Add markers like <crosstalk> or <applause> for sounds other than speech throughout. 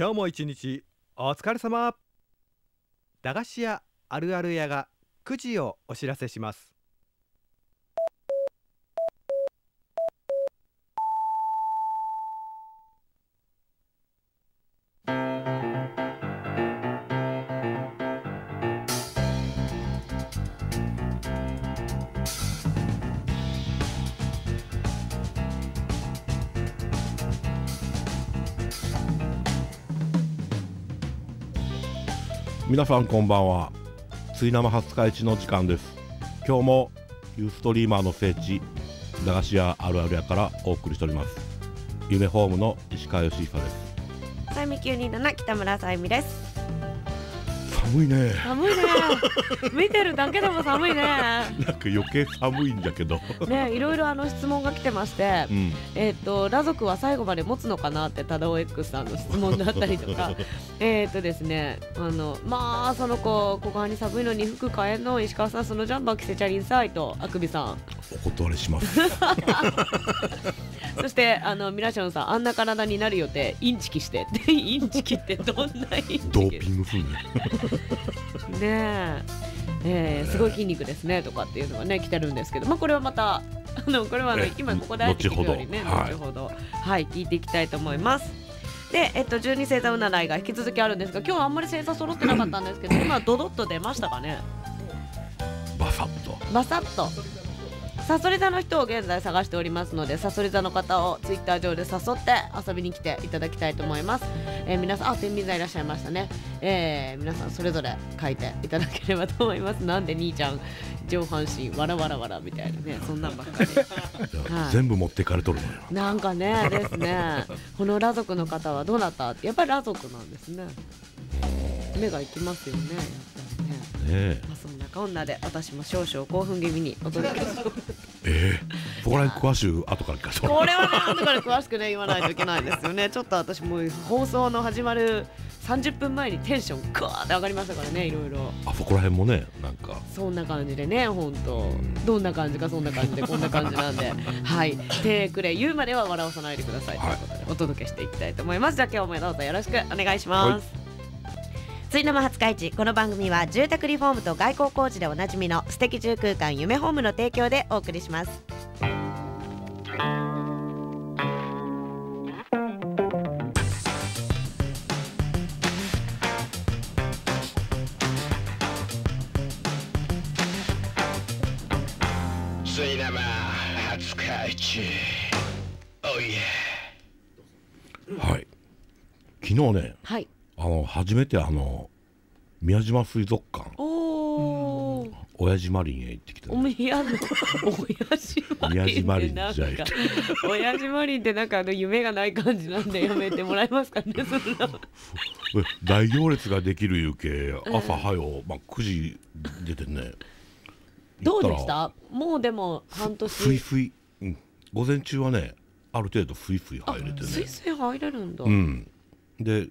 今日も一日お疲れ様駄菓子屋あるある屋が9時をお知らせします皆さんこんばんはつい生20日市の時間です今日もユーストリーマーの聖地駄菓子屋あるある屋からお送りしております夢ホームの石川義久ですさゆみ927北村さゆみです寒いね寒いね見てるだけでも寒いね <laughs> なんか余計寒いんだけどねいろいろあの質問が来てまして、うん、えっ、ー、とラ族は最後まで持つのかなってタダオ X さんの質問だったりとか <laughs> えっとですねあのまあその子小間に寒いのに服買えんの石川さんそのジャンバー着せちゃりんさいとあくびさんお断りします <laughs> そしてあのミラションさんあんな体になる予定インチキしてで <laughs> インチキってどんなインドチキーピングんね <laughs> ねええー、すごい筋肉ですねとかっていうのがね来てるんですけど、まあ、これはまたあのこれはあの今ここであえて聞くよりね後ほど、はい、はい、聞いていきたいと思います。で、えっと、12星座占いが引き続きあるんですが今日はあんまり星座揃ってなかったんですけど今ドドッと出ましたかねバサッとバサッとさそり座の人を現在探しておりますのでさそり座の方をツイッター上で誘って遊びに来ていただきたいと思います、えー、皆さんあ天秤座いらっしゃいましたね、えー、皆さんそれぞれ書いていただければと思います <laughs> なんで兄ちゃん上半身わらわらわらみたいなねそんなんばっかり、<laughs> はい、全部持っていかれとるのよなんかねですねこの裸族の方はどうなったやっぱり裸族なんですね目がいきますよねねまあそんなこんなで私も少々興奮気味にお届けしええここら辺詳しく後から聞かせてこれはね後から詳しくね言わないといけないですよねちょっと私も放送の始まる30分前にテンションガーって上がりましたからねいろいろあそこら辺もねなんかそんな感じでね本当どんな感じかそんな感じでこんな感じなんで <laughs> はい手くれ言うまでは笑わさないでくださいということで、お届けしていきたいと思いますじゃあ今日もどうぞよろしくお願いします、はいついの間20日市この番組は住宅リフォームと外交工事でおなじみの素敵住空間夢ホームの提供でお送りしますついの間20日市はい昨日ね、はい、あの初めてあの宮島水族館お親父マリンへ行ってきた、ね、おやの親父マリンってなか親父マリンってなんかあの夢がない感じなんでやめてもらえますかねそんな <laughs> 大行列ができる夕景朝早う、まあ、9時出てねどうでしたもうでも半年ふいふい、うん、午前中はねある程度ふいふい入れてねふいふい入れるんだうんで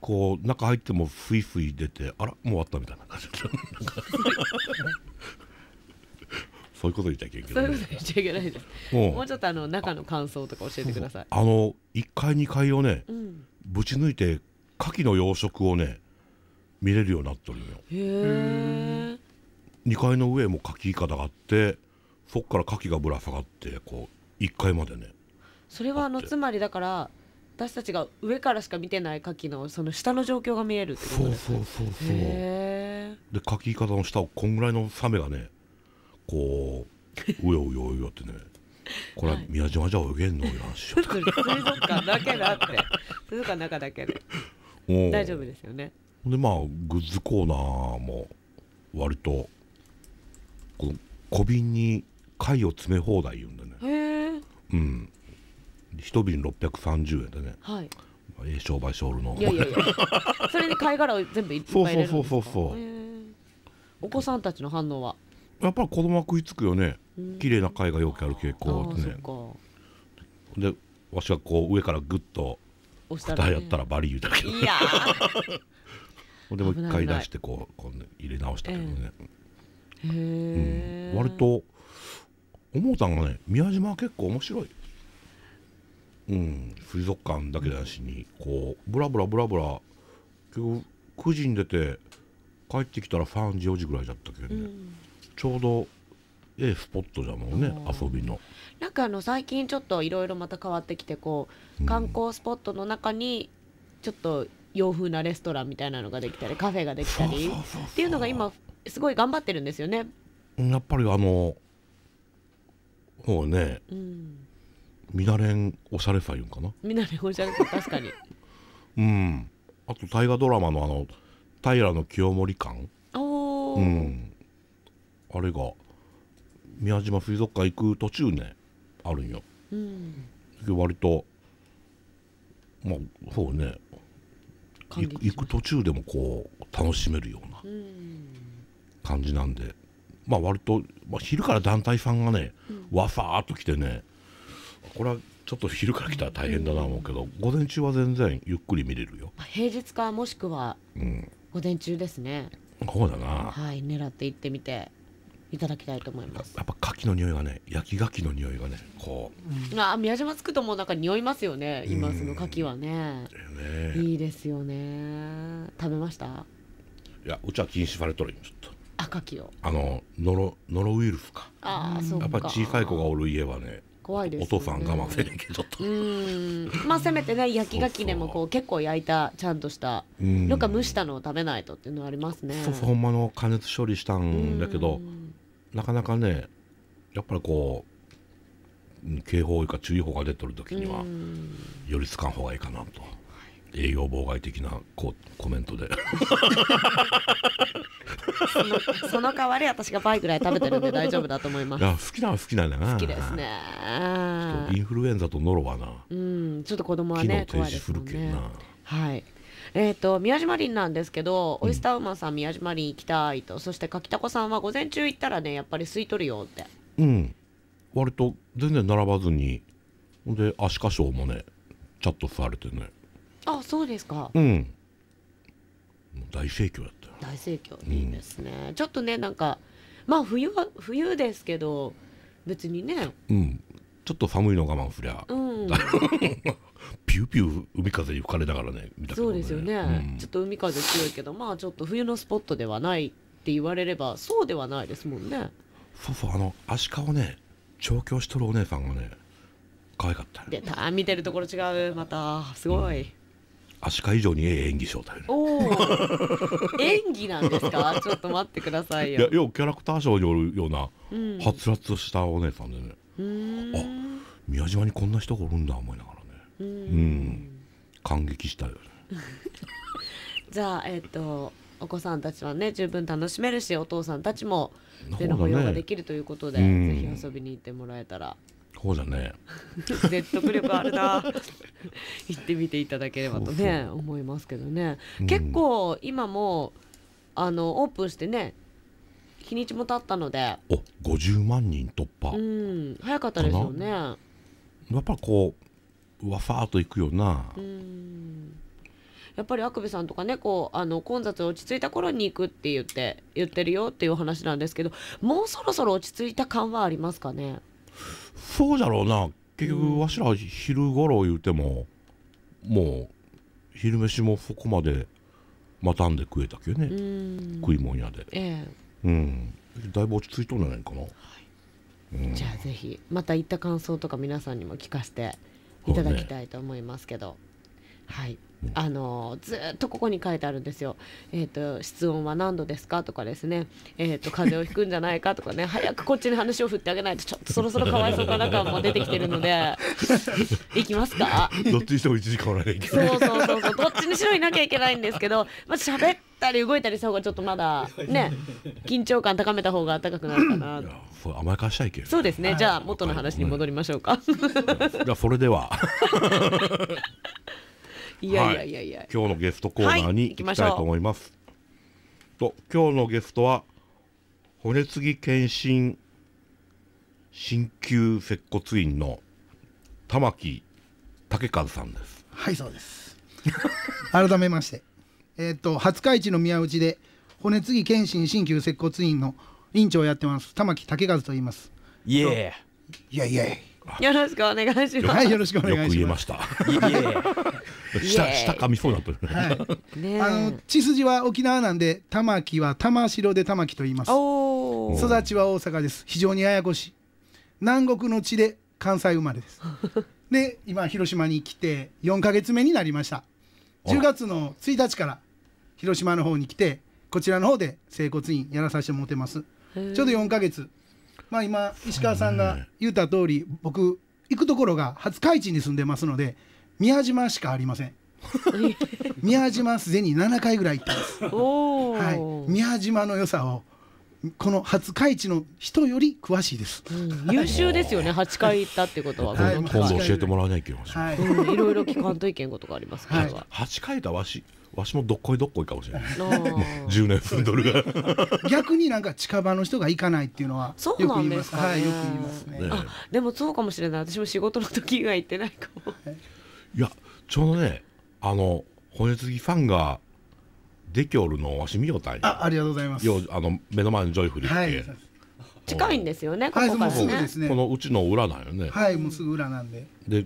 こう中入ってもふいふい出てあらもう終わったみたいな感じそういうこと言っちゃいけないね、<laughs> そういうこと言っちゃいけないですもうちょっとあの中の感想とか教えてくださいあの1階2階をね、うん、ぶち抜いて牡蠣の養殖をね見れるようになってるのよへ2階の上も牡蠣いかだがあってそっから牡蠣がぶら下がってこう1階までねそれはあのつまりだから私たちが上からしか見てない牡蠣のその下の状況が見えるってことそうそうそうそうで牡蠣イの下をこんぐらいのサメがねこううようようよってね <laughs> これは宮島じゃ泳げんのよ、はい、<laughs> 水族館だけだって水族館中だけで大丈夫ですよねでまあグッズコーナーも割とこの小瓶に貝を詰め放題言うんだねへえうん一瓶630円でね、はい、ええ商売ショールのいやいやいや <laughs> それ貝殻を全部いっぱい入れるんですかそうそうそうそうお子さんたちの反応はやっぱり子供は食いつくよね綺麗な貝がよくある傾向ってねでわしがこう上からグッと蓋やったらバリ言うけいや <laughs> でも一回出してこうこう、ね、入れ直したけどね、えー、へえ、うん、割と思うたんがね宮島は結構面白いうん、水族館だけだしにこうブラブラブラブラ結局9時に出て帰ってきたら3時4時ぐらいだったけどね、うん、ちょうどええスポットゃもんね遊びのなんかあの最近ちょっといろいろまた変わってきてこう観光スポットの中にちょっと洋風なレストランみたいなのができたりカフェができたりっていうのが今すごい頑張ってるんですよねやっぱりあのもうね、うん、見慣れんおしゃれさいうんかな見慣れんおしゃれさ確かにうんあと大河ドラマのあの平清盛館うん、あれが宮島水族館行く途中ねあるんよ、うん、割とまあそうね行く途中でもこう楽しめるような感じなんで、まあ割と、まあ、昼から団体さんがね、うん、わさーっと来てねこれはちょっと昼から来たら大変だな思うけど、午前中は全然ゆっくり見れるよ、平日かもしくは午前中ですね、こうだなはい狙っていってみていただきたいと思いますやっぱ牡蠣の匂いがね焼き牡蠣の匂いがねこう、うん、あ宮島つくともうなんか匂いますよね今その牡蠣はねね、いいですよね食べましたいやうちは禁止されとるちょっと赤きをあのノロノロウイルスかああそうかやっぱ小さい子がおる家はね怖いです、ね、お父さん我慢せんけどとまあせめてね焼きガキでもこう結構焼いたちゃんとしたよか蒸したのを食べないとっていうのはありますねそうそうほんまの加熱処理したんだけどなかなかねやっぱりこう警報か注意報が出てる時には寄りつかん方がいいかなと。営業妨害的なこコメントで <laughs> そのその代わり私が倍ぐらい食べてるんで大丈夫だと思いますいや好きなは好きなんだな好きですねインフルエンザとノロはなうんちょっと子供はね機能停止すけどな、ね、はいえーと、宮島林なんですけど、オイスターウーマンさん宮島林行きたいとそして柿田子さんは午前中行ったらねやっぱり吸い取るよってうん割と全然並ばずにほんで足箇所もねちゃっとわれてねあそうですかうん大盛況だった大盛況いいですね、うん、ちょっとねなんかまあ冬は冬ですけど別にねうんちょっと寒いの我慢すりゃ、うん、<laughs> ピューピュー海風に吹かれながらね、ね、そうですよね、うん、ちょっと海風強いけどまあちょっと冬のスポットではないって言われればそうではないですもんねそうそうあのアシカをね調教しとるお姉さんがね可愛かった出た見てるところ違うまたすごい、うんアシカ以上にええ演技賞だよね。演技なんですか？<laughs> ちょっと待ってくださいよ。いや、ようキャラクター賞によるような、はつらつしたお姉さんでね。あ、宮島にこんな人がおるんだ思いながらね。うんうん感激したよね。<laughs> じゃあえっ、ー、とお子さんたちはね十分楽しめるしお父さんたちも手の保養ができるということで、ね、ぜひ遊びに行ってもらえたらそうだね <laughs> 説得力あるな <laughs> 行ってみていただければとね思いますけどね、うん、結構今もあのオープンしてね日にちも経ったのでお50万人突破うん早かったですよねやっぱこうわファーと行くよなやっぱりあくびさんとかねこうあの混雑落ち着いた頃に行くって言って言ってるよっていう話なんですけどもうそろそろ落ち着いた感はありますかねそうじゃろうな結局わしら昼頃言うてももう昼飯もそこまでまたんで食えたっけね食いもん屋で、ええ、うんだいぶ落ち着いとんじゃないかな、はいうん、じゃあぜひまた行った感想とか皆さんにも聞かせていただきたいと思いますけど、ね、はいあのずっとここに書いてあるんですよ。えっ、ー、と室温は何度ですかとかですね。えっ、ー、と風邪をひくんじゃないかとかね。<laughs> 早くこっちに話を振ってあげないとちょっとそろそろかわいそうかな感も出てきてるので、い <laughs> きますか。どっちにしても一時間らないけいそうそうそうそう。どっちにしろいなきゃいけないんですけど、まあ喋ったり動いたりした方がちょっとまだね <laughs> 緊張感高めた方が高くなるかな。甘かしたいけそうですね。じゃあ元の話に戻りましょうか。じゃあそれでは。いやいやいやいや、はい、今日のゲストコーナーに行きたいと思います、はい、と今日のゲストは骨継ぎ検診鍼灸接骨院の玉木武和さんですはいそうです改めまして <laughs> えっと廿日市の宮内で骨継ぎ検診鍼灸接骨院の院長をやってます玉木武和と言いますいえいやいやエイ <laughs> よろしくお願いします。はい、よろしくお願いします。よく言えました。<laughs> 下、下かみそうだった。はい。あの、血筋は沖縄なんで、玉木は玉城で玉木と言います。育ちは大阪です。非常にややこしい。南国の地で関西生まれです。<laughs> で、今広島に来て、四か月目になりました。10月の1日から、広島の方に来て、こちらの方で整骨院やらさせてもてます。ちょうど4か月。まあ、今、石川さんが言った通り、僕、行くところが初海地に住んでますので、宮島しかありません。<laughs> 宮島すでに7回ぐらい行っんです。はい、宮島の良さをこの初海地の人より詳しいです。うん、優秀ですよね。八回行ったってことは。い、今度教えてもらわないけど。はい、いろいろ聞かんといけんことがあります八、はい、回だわし。わしもどっこいどっこいかもしれない10 <laughs> 年分ドルが、逆になんか近場の人が行かないっていうのはそうなんですか、はいよく言いますねあでもそうかもしれない私も仕事の時以外行ってないかも <laughs> いやちょうどねあの骨継ぎファンができおるのわし見よたんあありがとうございますよあの目の前のジョイフリーって、近いんですよね、ここからね。このうちの裏なんよね。はい、もうすぐ裏なんで。で、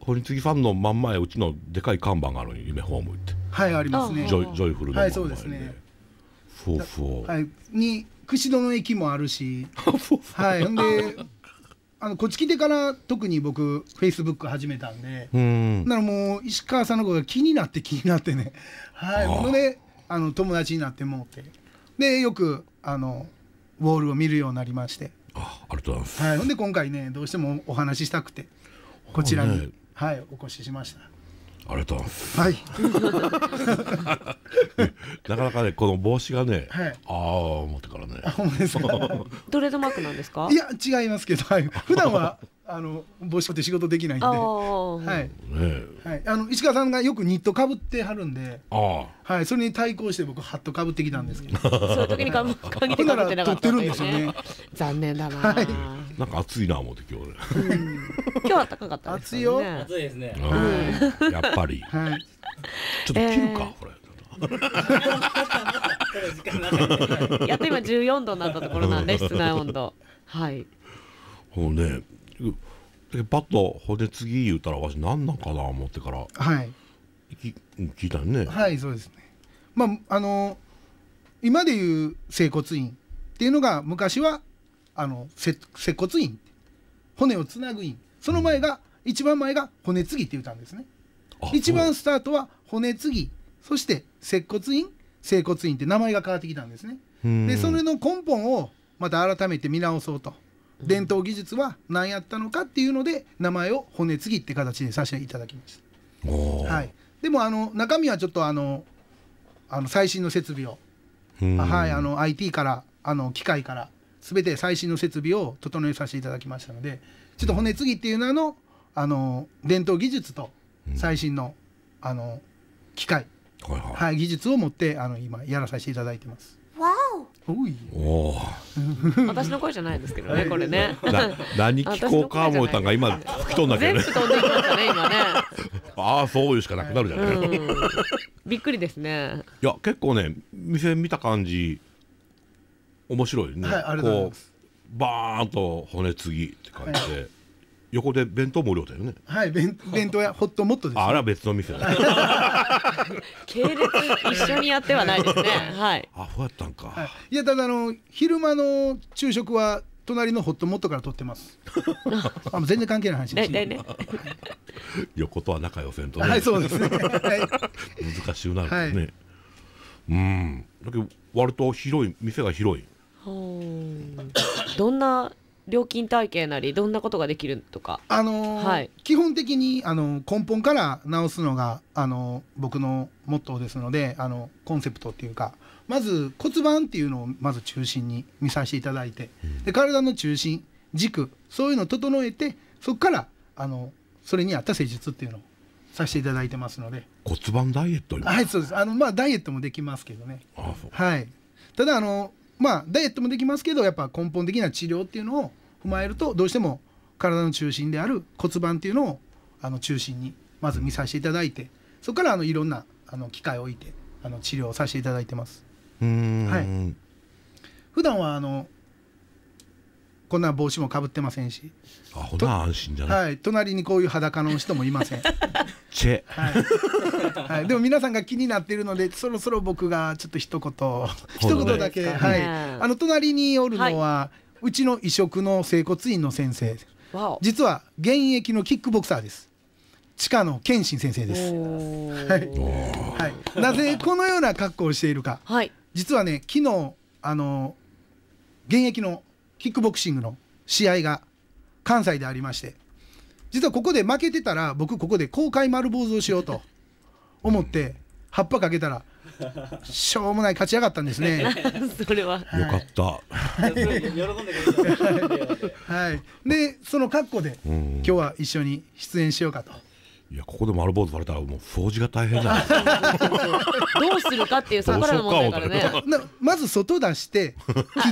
堀継ファンの真ん前、うちのでかい看板がある夢ホームって。はいありますねジョイジョイフルはいそうですねォーフォーはいに串戸の駅もあるし <laughs> はいほんであのこっち来てから特に僕フェイスブック始めたんでうんならもう石川さんのことが気になって気になってねはいほんであの友達になってもうてでよくあのウォールを見るようになりましてあありがとうございます、はい、ほんで今回ねどうしてもお話ししたくてこちらに、ね、はい、お越ししましたありがとうはい <laughs> なかなかねこの帽子がね、はい、ああ思ってからねあほんですかトレードマークなんですかいや違いますけど、はい、普段はあの帽子持って仕事できないんで、はい、はい、あの石川さんがよくニットかぶってはるんで、はい、それに対抗して僕ハットかぶってきたんですけど、<laughs> そういう時にかぶ限ってかぶってなかったっ、ですね。<laughs> 残念だな、なんか暑いな思って今日ね。今日は高かった、暑いよ。暑いですね。やっぱり。<laughs> はい。ちょっと切るか、これ。やっと今14度になったところなんで室内温度はいもうねパッと骨継ぎ言うたらわし何なんかな思ってからはい聞いたんねはいそうですねまああの今でいう整骨院っていうのが昔はあの接骨院骨をつなぐ院その前が、うん、一番前が骨継ぎって言ったんですね一番スタートは骨継ぎそして接骨院整骨院って名前が変わってきたんですねでそれの根本をまた改めて見直そうと伝統技術は何やったのかっていうので名前を骨継ぎって形にさせていただきました。はい、でもあの中身はちょっとあのあの最新の設備を、はい、あの IT からあの機械から全て最新の設備を整えさせていただきましたのでちょっと骨継ぎっていう名のあの伝統技術と最新の,、あの機械、はい、はい、技術を持ってあの今やらさせていただいてます。おお私の声じゃないですけどねこれね何聞こうかもったんが今吹き飛んだけどね全部飛んできましたね今ねああそういうしかなくなるじゃない、びっくりですねいや結構ね店見た感じ面白いね、こうバーンと骨継ぎって感じで、横で弁当無料だよねはい弁弁当屋 <laughs> ホットモットです、ね、あら別の店だ <laughs> 系列一緒にやってはないですね <laughs> はいあそうやったんか、はい、いやただあの昼間の昼食は隣のホットモットから取ってます。あ、全然関係ない話です。ね、ね、横とは仲良せんと、ね、はい、そうですね。はい、難しゅなるね、はい。うん、だけど、割と広い、店が広い。どんな料金体系なりどんなことができるとか、あのーはい、基本的に、あの根本から直すのが、あの僕のモットーですのであのコンセプトっていうかまず骨盤っていうのをまず中心に見させていただいて、で体の中心軸そういうのを整えてそこからあのそれに合った施術っていうのをさせていただいてますので骨盤ダイエットはいそうですあのまあダイエットもできますけどねはいただあのまあダイエットもできますけどやっぱ根本的な治療っていうのを踏まえるとどうしても体の中心である骨盤っていうのをあの中心にまず見させていただいてそこからあのいろんなあの機会を置いてあの治療をさせていただいてます。うんはい、普段はあのこんな帽子もかぶってませんしあほな安心じゃない、はい、隣にこういう裸の人もいません <laughs> チェ、はい、はい、でも皆さんが気になっているのでそろそろ僕がちょっと一言 <laughs> 一言だけ、はい、あの隣におるのは、はい、うちの移植の整骨院の先生実は現役のキックボクサーです地下の健信先生です、はい、はい、なぜこのような格好をしているか、はい、実はね昨日あの現役のキックボクシングの試合が関西でありまして実はここで負けてたら僕ここで公開丸坊主をしようと思って葉っぱかけたらしょうもない勝ち上がったんですね。<laughs> それは、よかった。はい。でその格好で今日は一緒に出演しようかと。いやここで丸坊主されたらもう掃除が大変だどうするかっていうそからの問題からねまず外出して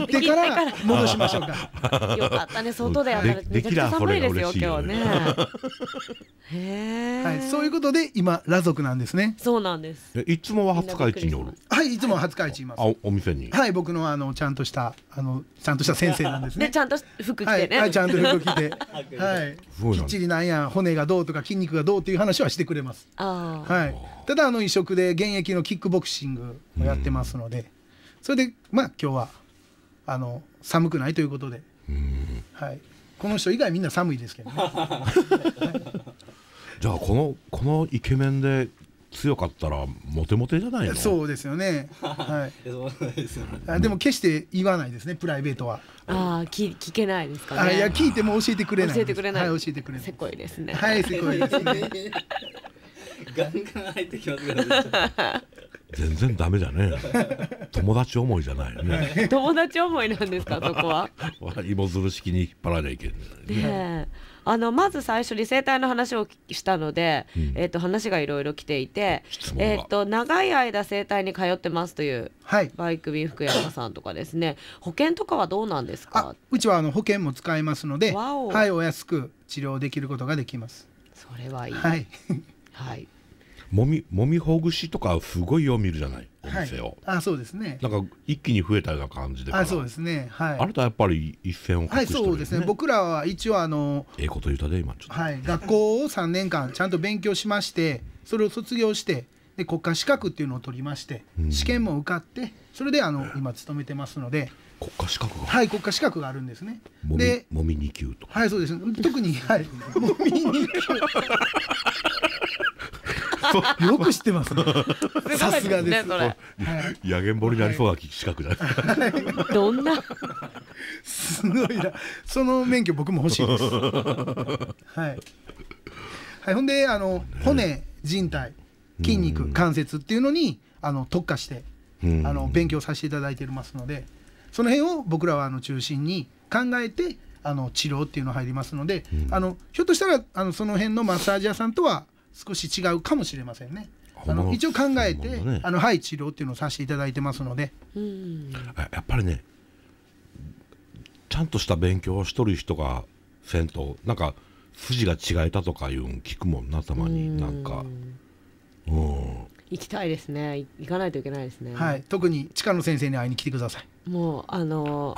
切ってから <laughs> 戻しましょうかよかったね外でやったらめちゃくちゃ寒いですよ今日ね <laughs> へえ、はい、そういうことで今裸族なんですねそうなんですいつもは廿日市におるはいいつも廿日市いますお店にはい僕のあのちゃんとしたあのちゃんとした先生なんですね <laughs> ちゃんと服着てね、はい、はい、ちゃんと服着てはいきっちりなんや骨がどうとか筋肉がどうってっいう話はしてくれます。はい、ただあの移植で現役のキックボクシングをやってますので、うん、それでまあ今日はあの寒くないということで、うん、はい、この人以外みんな寒いですけどね。<laughs> じゃあこのこのイケメンで強かったらモテモテじゃないのそうですよね。はい。<laughs> あでも決して言わないですねプライベートは。ああ聞聞けないですかね。あいや聞いても教えてくれない。教えてくれない。はい教えてくれない。せこいですね。はいせこいですね。ガンガン入ってきますか全然ダメじゃねえ友達思いじゃないね <laughs> 友達思いなんですかそこは <laughs> 芋づる式に引っ張らなきゃいけないねあのまず最初に生態の話をしたので、うん、えー、と話がいろいろ来ていて、えー、と長い間生態に通ってますという、はい、バイク便福山さんとかですね保険とかはどうなんですかうちはあの保険も使えますので、はい、お安く治療できることができます。それはいい、はいはい、<laughs> もみもみほぐしとかすごいよ見るじゃないお店を、はい、あそうですねなんか一気に増えたような感じであそうですねはいあなたやっぱり一線を画してる、ね、はいそうですね僕らは一応あのええこと言うたで今ちょっと、はい、学校を3年間ちゃんと勉強しましてそれを卒業してで国家資格っていうのを取りまして、うん、試験も受かってそれであの今勤めてますので国家資格がはい国家資格があるんですねでもみ2級とはいそうです特にはい <laughs> もみ2級よく知ってますね。さすがです。やげんぼりなりそうが近くだ。<laughs> どんな。すごいな。その免許僕も欲しいです。<laughs> はい。はい、ほんで、あの、骨、人体、筋肉、関節っていうのに、あの、特化して。あの、勉強させていただいてますので。その辺を僕らはあの中心に考えてあの治療っていうの入りますので、うん、あのひょっとしたらあのその辺のマッサージ屋さんとは少し違うかもしれませんね。あの一応考えて、ね、あのはい治療っていうのをさせていただいてますので。やっぱりねちゃんとした勉強をしとる人がせんとなんか筋が違えたとかいうん聞くもんなたまになんか。うん行きたいですね行かないといけないですねはい特に地下の先生に会いに来てくださいもうあの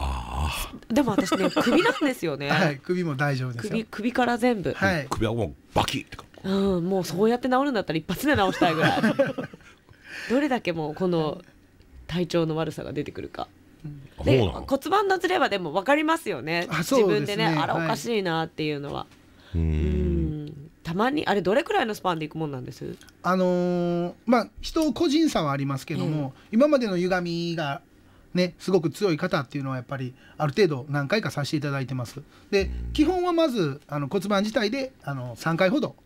ー、でも私ね首なんですよね <laughs> はい首も大丈夫です首首から全部、はい、首はもうバキッてかうん、もうそうやって治るんだったら一発で治したいぐらい <laughs> どれだけもうこの体調の悪さが出てくるか。で骨盤のずれはでも分かりますよね、ね、自分でねあらおかしいなっていうのは、はい、うんたまにあれどれくらいのスパンでいくもんなんですあのー、まあ人個人差はありますけども、今までの歪みがねすごく強い方っていうのはやっぱりある程度何回かさせていただいてますで基本はまずあの骨盤自体であの3回ほど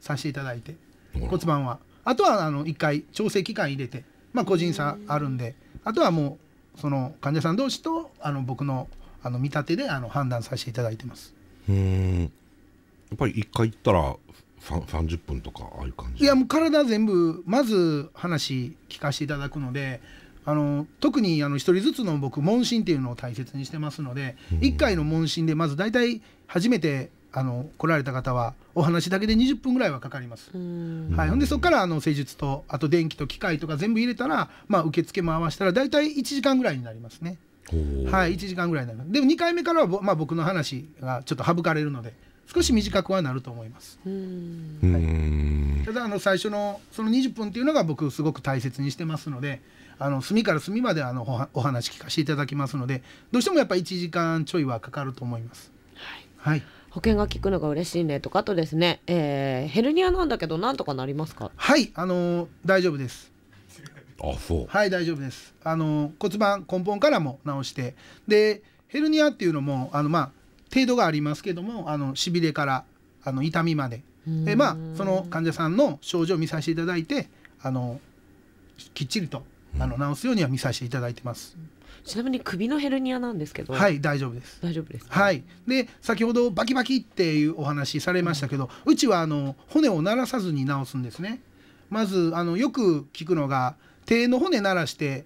させていただいて、はい、骨盤はあとはあの1回調整期間入れて、まあ、個人差あるんであとはもうその患者さん同士とあの僕のあの見立てであの判断させていただいてますうんやっぱり1回行ったら30分とかああいう感じいやもう体全部まず話聞かせていただくのであの特にあの1人ずつの僕問診っていうのを大切にしてますので、う1回の問診でまず大体初めてあの来られた方はお話だけで20分ぐらいはかかります。はい、ほんでそこからあの施術とあと電気と機械とか全部入れたら、まあ、受付も合わせたら大体1時間ぐらいになりますね。はい、1時間ぐらいになりでも2回目からは、まあ、僕の話がちょっと省かれるので少し短くはなると思います。はい、ただあの最初のその20分っていうのが僕すごく大切にしてますのであの隅から隅まであのお話聞かせていただきますのでどうしてもやっぱ1時間ちょいはかかると思います。はい、はい保険が効くのが嬉しいねとかあとですね、えー、ヘルニアなんだけどなんとかなりますかはいあのー、大丈夫ですあそうはい大丈夫ですあのー、骨盤根本からも直してでヘルニアっていうのもあのまあ程度がありますけどもあのしびれからあの痛みまででまあその患者さんの症状を見させていただいてあのきっちりとあの治すようには見させていただいてます。うんちなみに首のヘルニアなんですけどはい大丈夫です大丈夫です、はいで先ほどバキバキっていうお話されましたけど、うちはあの骨を鳴らさずに治すんですねまずあのよく聞くのが手の骨鳴らして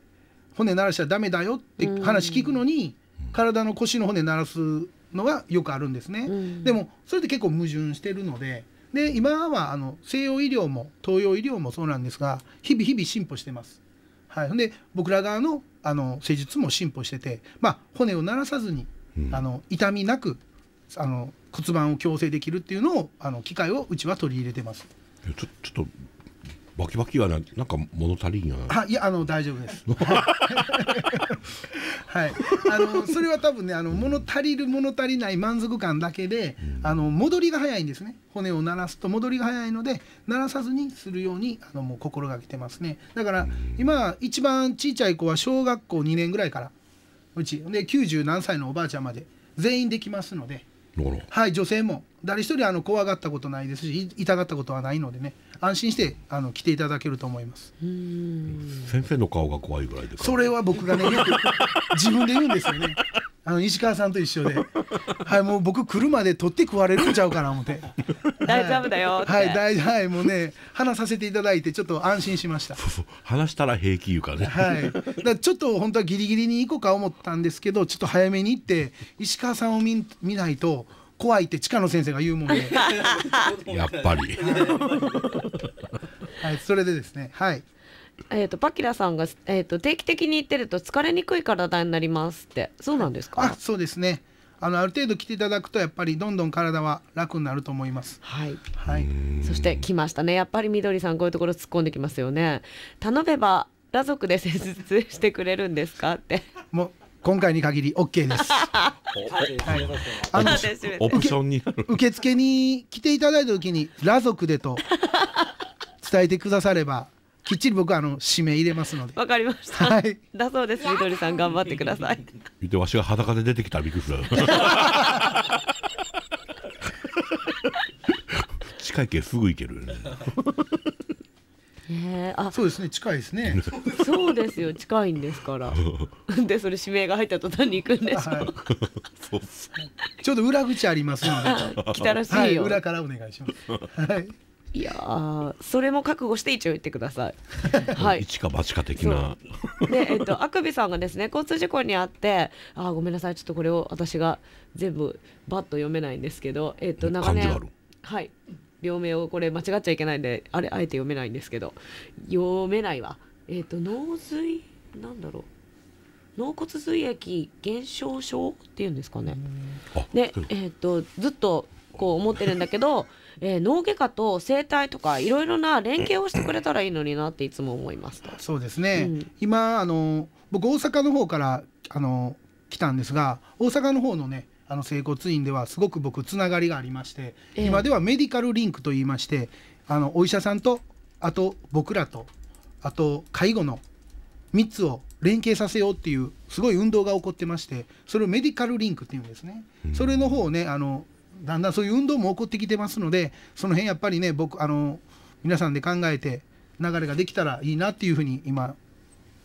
骨鳴らしちゃダメだよって話聞くのに、体の腰の骨鳴らすのはよくあるんですね、でもそれって結構矛盾してるのでで今はあの西洋医療も東洋医療もそうなんですが日々日々進歩してますはい、で僕ら側のあの施術も進歩してて、まあ、骨を鳴らさずに、うん、あの痛みなくあの骨盤を矯正できるっていうのをあの機械をうちは取り入れてます。ちょちょっとバキバキはなんなんか物足りんよな。あいやあの大丈夫です。はい、あのそれは多分ねあの物足りる物足りない満足感だけで、あの戻りが早いんですね。骨を鳴らすと戻りが早いので鳴らさずにするようにあのもう心がけてますね。だから今一番ちいちゃい子は小学校2年ぐらいからうちで9十何歳のおばあちゃんまで全員できますので。はい女性も誰一人あの怖がったことないですし痛がったことはないのでね安心してあの来ていただけると思います先生の顔が怖いぐらいですそれは僕がね <laughs> 自分で言うんですよねあの石川さんと一緒で、はい、もう僕来るまで取って食われるんちゃうかな思って。大丈夫だよはい、大はい、もうね、話させていただいて、ちょっと安心しました。そうそう話したら平気いうかね。はい、だ、ちょっと本当はギリギリに行こうか思ったんですけど、ちょっと早めに行って、石川さんを見、見ないと。怖いって下の先生が言うもんで <laughs> やっぱり <laughs> はい、それでですねはいえーと、パキラさんが、えーと、と定期的に行ってると疲れにくい体になりますってそうなんですか、はい、あそうですねあのある程度来ていただくとやっぱりどんどん体は楽になると思います。はい。はい。そして来ましたね。やっぱりみどりさんこういうところ突っ込んできますよね。頼めば裸族で施術してくれるんですかって。もう今回に限り OK です。はい、あのオプションに受付に来ていただいた時に「裸族で」と伝えてくださればきっちり僕はあの指名入れますので。わかりました。はい。だそうです。みどりさん頑張ってください。言てわしが裸で出てきたらびっくりする。<laughs> 近いけすぐ行ける、ね。あそうですね近いですね <laughs> そうですよ近いんですから <laughs> でそれ指名が入った途端に行くんでしょ、はい、ちょうど裏口ありますので来たらしい、はい、裏からお願いします、はいいやそれも覚悟して一応言ってください。<laughs> はい、一か八か的な。で、えっと、あくびさんがですね、交通事故にあって、あ、ごめんなさい、ちょっとこれを私が全部バッと読めないんですけど、えっと、長年。はい。病名をこれ間違っちゃいけないんであれあえて読めないんですけど読めないわえっ、ー、と脳髄なんだろう脳骨髄液減少症っていうんですかね。で、えっ、ー、とずっとこう思ってるんだけど、えー、脳外科と整体とかいろいろな連携をしてくれたらいいのになっていつも思いますそうですね。うん、今あの僕大阪の方からあの来たんですが、大阪の方のねあの整骨院ではすごく僕つながりがありまして、え今ではメディカルリンクといいましてあのお医者さんとあと僕らとあと介護の3つを連携させようっていうすごい運動が起こってましてそれをメディカルリンクっていうんですね、うん、それの方をねあのだんだんそういう運動も起こってきてますのでその辺やっぱりね僕あの皆さんで考えて流れができたらいいなっていうふうに今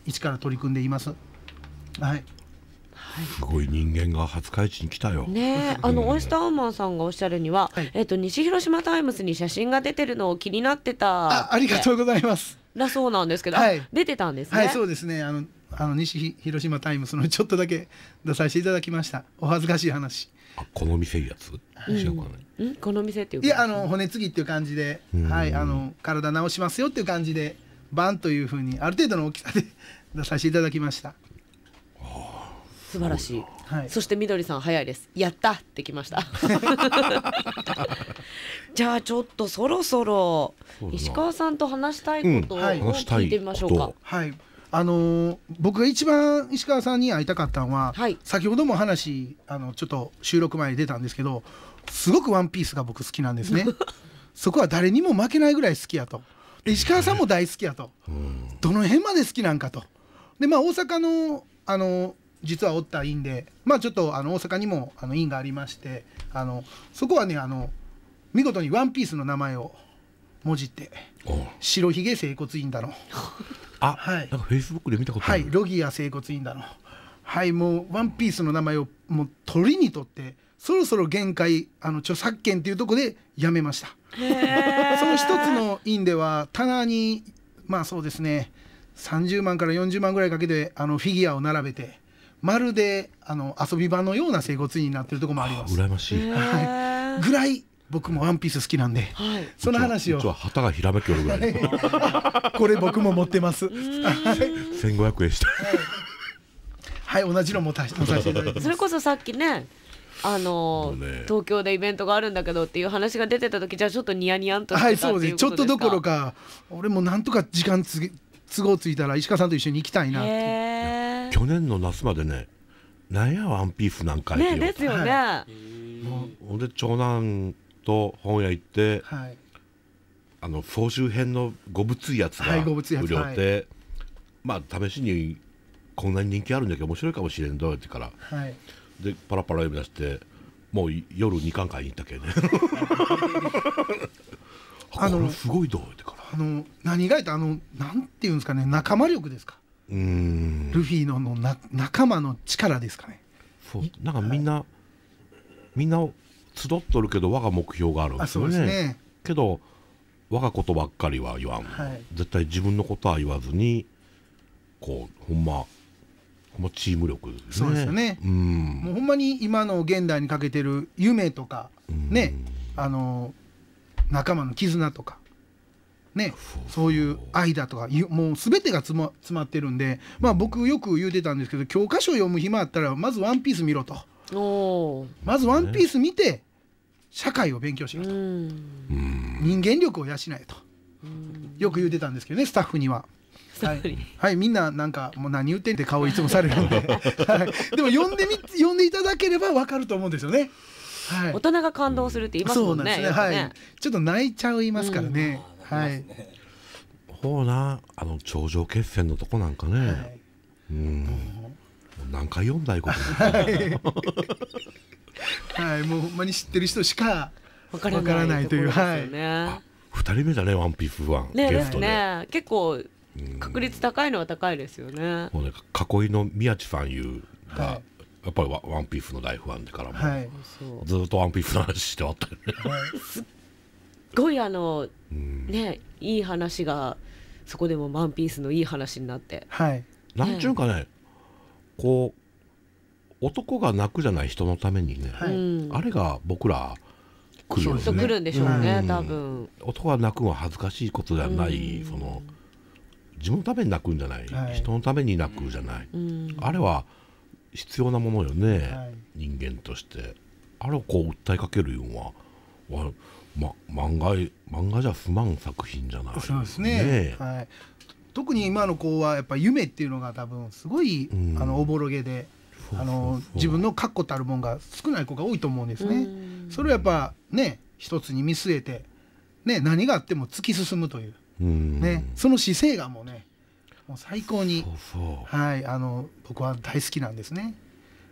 一から取り組んでいます。はいすごい人間が初日市に来たよ。ねあの、オイスターマンさんがおっしゃるには、えっと西広島タイムズに写真が出てるのを気になってたありがとうございます。らそうなんですけど、出てたんですね。はい、そうですね。あのあの西広島タイムズのちょっとだけ出させていただきました。お恥ずかしい話。この店やつ、うん、この店っていういやあの骨継ぎっていう感じで、はいあの体直しますよっていう感じでバンというふうにある程度の大きさで出させていただきました素晴らしい、はい、そしてみどりさん早いですやったってきました <laughs> じゃあちょっとそろそろ石川さんと話したいことを聞いてみましょうか、うん、はい、はい、あのー、僕が一番石川さんに会いたかったのは、はい、先ほども話あのちょっと収録前に出たんですけどすごく「ワンピースが僕好きなんですね <laughs> そこは誰にも負けないぐらい好きやと石川さんも大好きやと、うん、どの辺まで好きなんかとでまあ大阪のあの実はおった院で、まあ、ちょっとあの大阪にもあの院がありましてあのそこはねあの見事に「ワンピースの名前をもじって白ひげ整骨院だのあ、はい、なんかフェイスブックで見たことある、はい、ロギア整骨院だのはいもう「ワンピースの名前をもう取りにとってそろそろ限界あの著作権っていうとこでやめましたその一つの院では棚にまあそうですね30万から40万ぐらいかけてあのフィギュアを並べてまるであの遊び場のような整骨院になってるとこもあります。羨ましい、はい、ぐらい僕もワンピース好きなんで、はい、その話を。旗がひらめきおるぐらい。これ僕も持ってます。千五百円した。はい、同じの持たせていただいて。それこそさっきね。あのーね、東京でイベントがあるんだけどっていう話が出てた時じゃあちょっとニヤニヤンとしてたはいそうですちょっとどころか俺もなんとか時間つ都合ついたら石川さんと一緒に行きたいなって去年の夏までねなんやワンピースなんかねですよね、はい、ほんで長男と本屋行って、はい、あの総集編のごぶついやつが無料で、はい、まあ試しにこんなに人気あるんだけど面白いかもしれんどうやってから、はい、でパラパラ読み出してもう夜2巻会に行ったけね <laughs> あのすごいどうやってからあの何がいったあのなんていうんですかね仲間力ですかルフィののな仲間の力ですかねそうなんかみんな、はい、みんな集っとるけど我が目標があるんですよねすねけど我がことばっかりは言わん、はい、絶対自分のことは言わずにこうほんまほんまチーム力ですねそうですよねうんもうほんまに今の現代にかけてる夢とかねあの仲間の絆とかね、そういう愛だとかもう全てが詰ま詰まってるんで、まあ、僕よく言うてたんですけど教科書読む暇あったらまず「ワンピース見ろとまず「ワンピース見て社会を勉強しろと人間力を養えとよく言うてたんですけどねスタッフには。はい、はい、みんななんかもう何言ってんって顔いつもされるんで、<laughs> はい、でも呼んでみんでいただければわかると思うんですよね。はい、大人が感動するって言いますもんね。んね、ね、はい。ちょっと泣いちゃいますからね。はい。ほうなあの頂上決戦のとこなんかね、はい、うん、何回読んだいこと、はい、はい、もうほんまに知ってる人しかわからないという、はい、二人目だね、ワンピースワン、ね、ゲストで。ね、結構確率高いのは高いですよね。もうね、囲いの宮地さんいうが、はい、やっぱりワワンピースの大ファンからもはい、ずっとワンピースの話して終わったよね。すっごいあの、うん、ねいい話がそこでも「ワンピースのいい話になって。はい、なんちゅうかね、こう男が泣くじゃない人のためにね、はい、あれが僕ら来るそう来るんでしょうね、うん、多分男が泣くのは恥ずかしいことではない、うん、その自分のために泣くんじゃない、はい、人のために泣くじゃない、うん、あれは必要なものよね、はい、人間としてあれをこう訴えかけるいうのはま、漫画漫画じゃ不満作品じゃないそうですね、ね、はい、特に今の子はやっぱ夢っていうのが多分すごい、うん、あのおぼろげであの自分の確固たるもんが少ない子が多いと思うんですね。それをやっぱね一つに見据えて、ね、何があっても突き進むという、ね、その姿勢がもうねもう最高にはいあの僕は大好きなんですね。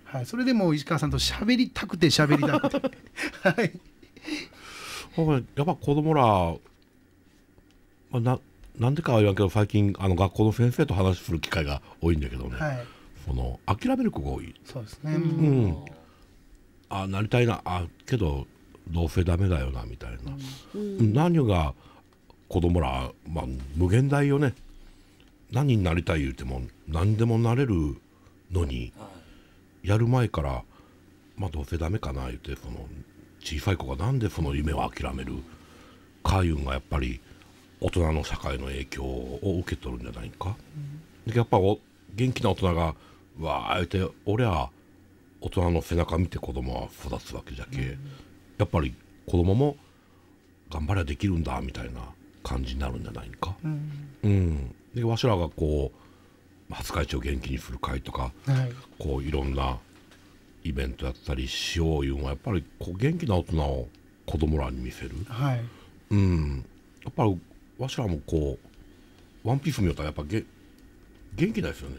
はい、それでも石川さんと喋りたくて喋りたくて。<laughs> はいやっぱ子供ら、まあ、ななんでかは言わんけど最近あの学校の先生と話する機会が多いんだけどね、はい、その諦める子が多いそうですね、うん、あなりたいなあけどどうせダメだよなみたいな、うん、何が子供ら、まあ、無限大よね何になりたい言うても何でもなれるのにやる前から、まあ、どうせダメかな言うてその小さい子がなんでその夢を諦める海運がやっぱり大人の社会の影響を受け取るんじゃないか、うん、やっぱお元気な大人がわあえて俺は大人の背中見て子供は育つわけじゃけ、うん、やっぱり子供も頑張りゃできるんだみたいな感じになるんじゃないか、うん、うん、でわしらがこう初会長を元気にする会とか、はい、こういろんなイベントやったりしよういうのはやっぱりこう元気な大人を子供らに見せる、はい、うんやっぱりわしらもこう「ワンピース見よったらやっぱげ元気ないですよね、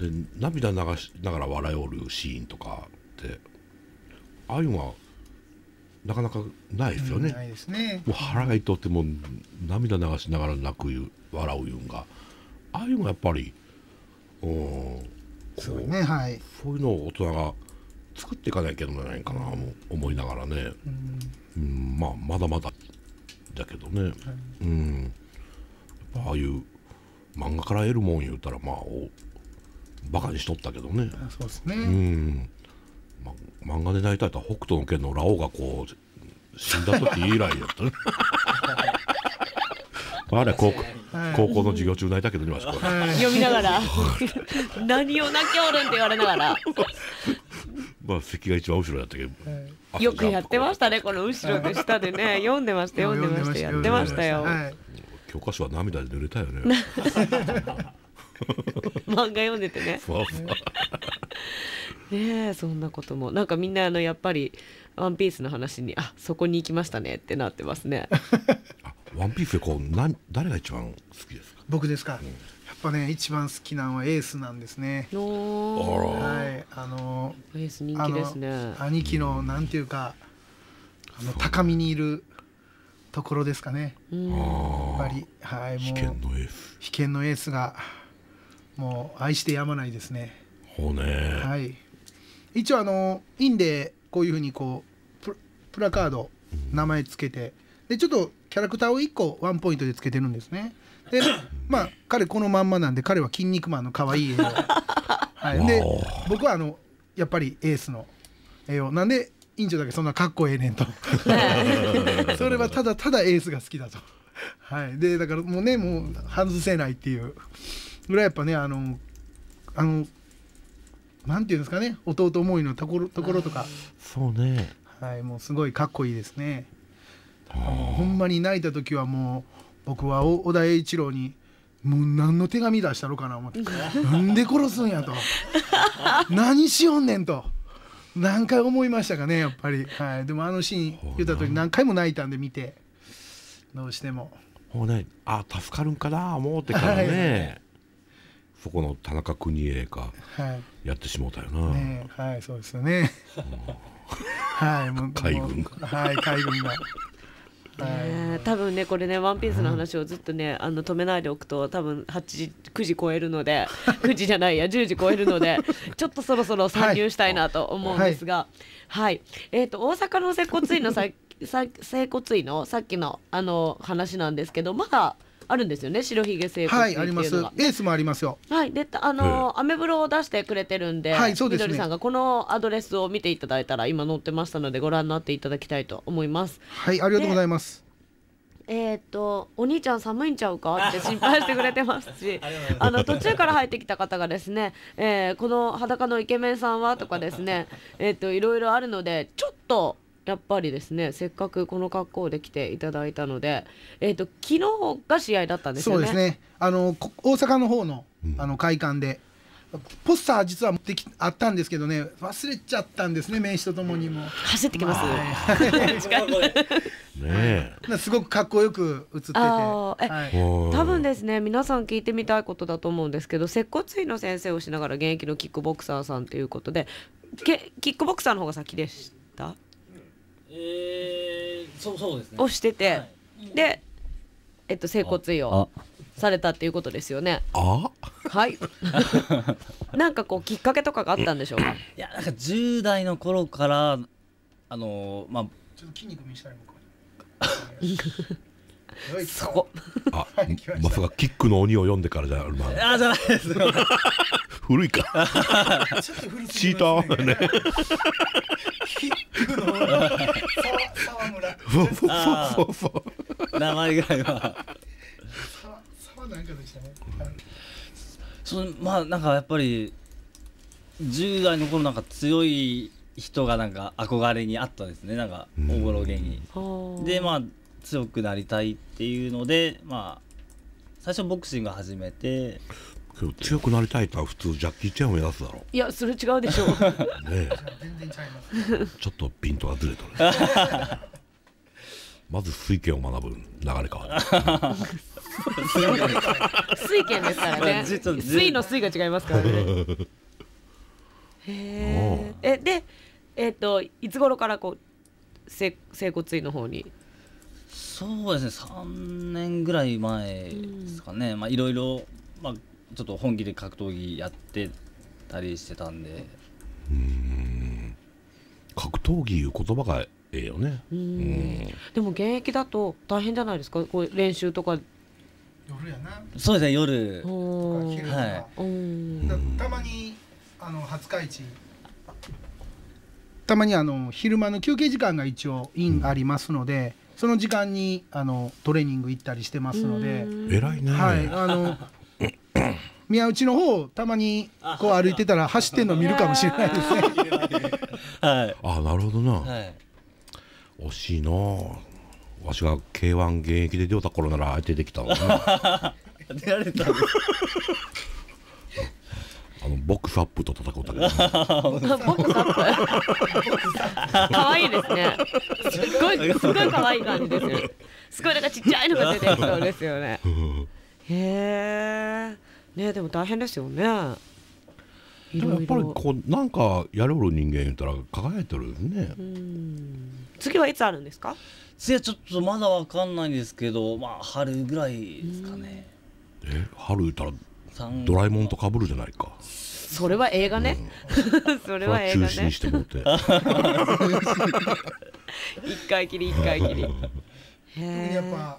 うん、で涙流しながら笑いおるシーンとかってああいうのはなかなかないですよねうん、ねもう腹が痛っても涙流しながら泣く笑ういうんがああいうのはやっぱりうんそうねはいそういうのを大人が作っていかなきゃいけないかなも思いながらね、うん、うん、まあまだまだだけどね、はい、うんああいう漫画から得るもん言うたらまあおバカにしとったけどねあそうですねうんま、漫画で泣いたら北斗の拳のラオウがこう死んだ時以来やったね <laughs> あれ高校高校の授業中泣いたけどね、読みながら <laughs> 何を泣きおるんって言われながら <laughs> まあ席が一番後ろだったけど、はい、よくやってましたねこの後ろで下でね <laughs> 読んでました読んでましたやってましたよ、はい、教科書は涙で濡れたよね漫画読んでてねねそんなこともなんかみんなあのやっぱり「ワンピースの話にあそこに行きましたねってなってますねワンピースでこうな誰が一番好きですか僕ですか、うん、やっぱね一番好きなのはエースなんですねはいあのエース人気ですね兄貴のなんていうか、うん、あの高みにいるところですかね、うん、やっぱりはいもう危険のエースがもう愛してやまないですねほうねはい一応あのインでこういうふうにこうプラカード名前つけてでちょっとキャラクターを1個ワンポイントでつけてるんですねで <coughs> まあ彼このまんまなんで彼は「筋肉マン」の可愛い絵を、はい、で僕はあのやっぱりエースの絵をなんで院長だけそんなかっこええねんと <laughs> それはただただエースが好きだとはいでだからもうねもう外せないっていうぐらいやっぱねあのあのなんていうんですかね弟思いのところところとかそうねはいもうすごいかっこいいですねほんまに泣いた時はもう僕は小田栄一郎にもう何の手紙出したろかな思ってなんで殺すんやと <laughs> 何しよんねんと何回思いましたかねやっぱり、はい、でもあのシーン言った時何回も泣いたんで見てどうしてももうねあ助かるんかな思ってからね、はい、そこの田中邦衛か、はい、やってしもうたよな、ね、はいそうですよね、はいもう海軍がはい海軍が。多分ねこれね「ワンピースの話をずっとね、あの止めないでおくと多分8時9時超えるので9 <laughs> 時じゃないや10時超えるのでちょっとそろそろ参入したいなと思うんですが、はい、はい、えっ、ー、と大阪の接骨院のさ整骨院のさっきのあの話なんですけどまだあるんですよね白ひげ制服はいありますエースもありますよはいであのアメブロを出してくれてるんで,、はいそうですね、みさんがこのアドレスを見ていただいたら今載ってましたのでご覧になっていただきたいと思いますはいありがとうございますえー、っとお兄ちゃん寒いんちゃうかって心配してくれてますし <laughs> あの途中から入ってきた方がですね、えー、この裸のイケメンさんはとかですねえー、っといろいろあるのでちょっとやっぱりですねせっかくこの格好で来ていただいたので、えーと、昨日が試合だったんですよね。そうですねあの大阪の方のあの会館で、うん、ポスター実は持ってきあったんですけどね忘れちゃったんですね名刺とともにも走ってきます、まあ、<laughs> ね <laughs> すごくかっこよく映ってて、はい、多分ですね皆さん聞いてみたいことだと思うんですけど接骨院の先生をしながら現役のキックボクサーさんということでけキックボクサーの方が先でしたえー、そうそうですねをしてて、はい、で、えっと、整骨院をされたっていうことですよね。あはい <laughs> なんかこうきっかけとかがあったんでしょうかいやなんか十代の頃からあのー、まあちょっと筋肉見したい僕は <laughs> そこあ <laughs> まさかキックの鬼を読んでからじゃあまああじゃないです <laughs> 古いかちょっと古すチーターねキックの沢村そうそうそうそう名前ぐらいは沢沢なんかでしたねそのまあなんかやっぱり10代の頃なんか強い人がなんか憧れにあったですねなんかおぼろげに。でまあ強くなりたいっていうのでまあ最初ボクシング始めて強くなりたいとは普通ジャッキー・チェンを目指すだろういやそれ違うでしょうね <laughs> ちょっとピントがずれたね <laughs> まず水拳を学ぶ流れ川水拳ですからね水の水が違いますからねへえでえっ、ー、といつ頃からこう整骨院の方にそうですね3年ぐらい前ですかね、うん、まあいろいろ、まあ、ちょっと本気で格闘技やってたりしてたんでうん格闘技いう言葉がええよねうんでも現役だと大変じゃないですかこう練習とか夜やなそうですね夜とか昼とか、はい、たまにあの廿日たまにあの昼間の休憩時間が一応インありますので、うんその時間にあのトレーニング行ったりしてますのでえらいね、はい、あの <laughs> 宮内の方たまにこう歩いてたら走ってんの見るかもしれないですね。はい、あなるほどな、はい、惜しいなわしが k 1現役で出た頃なら相手できたわな。<laughs> 出られたあのボックスップと戦うたけど、<laughs> ボックスップ。可愛いですね。すごいすごい可愛い感じですよ、すごいなんかちっちゃいのが出てきそうですよね。<laughs> へえ。ねでも大変ですよね。でもやっぱりこうなんかやるおる人間言ったら輝いてるね。次はいつあるんですか？次はちょっとまだわかんないんですけど、まあ春ぐらいですかね。え春言ったらドラえもんとかぶるじゃないかそれは映画ね、うん、<laughs> それは映画ね中心してもうて <laughs> 一回きり一回きりやっぱあの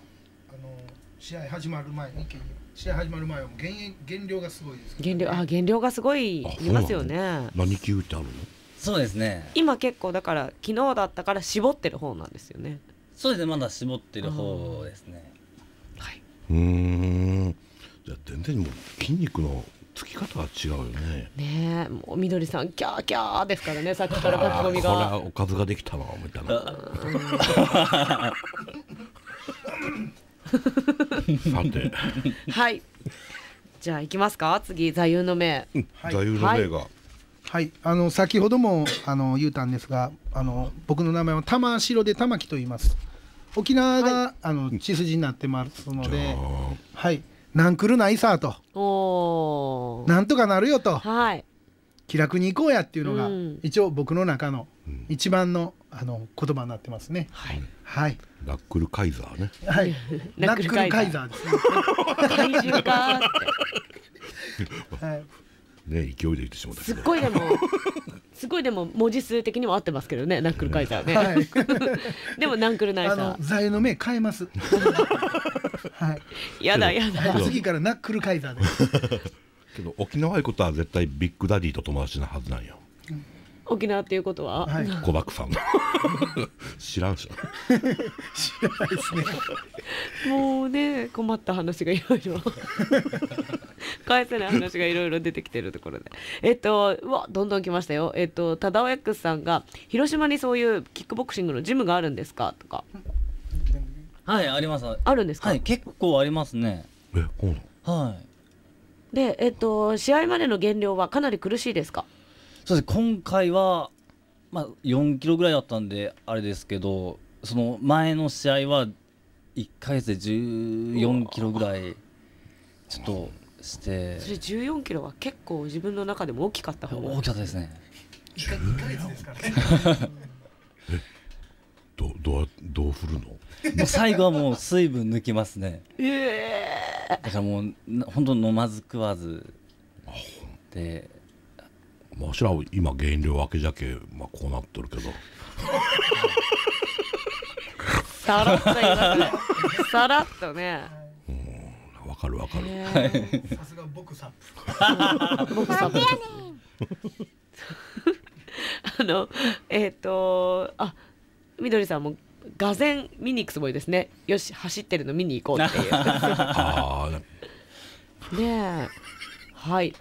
試合始まる前に試合始まる前は減減量がすごいです、ね、減量あ減量がすごいいますよね何級ってあるのそうですね今結構だから昨日だったから絞ってる方なんですよねそうですねまだ絞ってる方ですねはいうんじゃあ全然もう筋肉のつき方は違うよね。ねもうみどりさん、キャーキャーですからね、さっきから書き込みが。これおかずができたわ、みたいな。さて。はい。じゃあ、行きますか、次、座右の銘。座右の銘が。はいはい、あの先ほどもあの言うたんですが、あの僕の名前は玉城で玉木と言います。沖縄が、はい、あの血筋になってますので、はい、なんくるないさとなんとかなるよと、はい、気楽に行こうやっていうのが、うん、一応僕の中の一番のあの言葉になってますね。はい。はい。ナックルカイザーね。はい。<laughs> ナックルカイザーですね。<laughs> <laughs> はい。ね勢いで言ってしまった。すっごいでもすごいでも文字数的にも合ってますけどねナックルカイザーね、はい、<laughs> でもナックルナイザーあの座右の銘変えます <laughs> はいやだやだ、次からナックルカイザーですけど沖縄行くことは絶対ビッグダディと友達なはずなんよ、うん沖縄っていうことは、はい、コバクさん知らんし知らないですねもうね困った話がいろいろ <laughs> 返せない話がいろいろ出てきてるところでえっとうわどんどん来ましたよえっとタダオヤックスさんが「広島にそういうキックボクシングのジムがあるんですか?」とかはいありますあるんですかはい結構ありますねえこうなはいでえっと試合までの減量はかなり苦しいですかそうです今回は、まあ、4キロぐらいだったんであれですけどその前の試合は1か月で14キロぐらいちょっとしてそれ14キロは結構自分の中でも大きかった方大きかったですね 2, か月で <laughs> どどうどう振るのもう最後はもう水分抜きますねええー、だからもう本当飲まず食わずでまあしら今減量明けじゃけまあこうなっとるけどさらっと言いますねさらっとねうんわかるわかる、さすが僕さ。ッ僕サあのえっ、ー、とあみどりさんもがぜ見に行くつもりですねよし走ってるの見に行こうっていうああ。ねえはい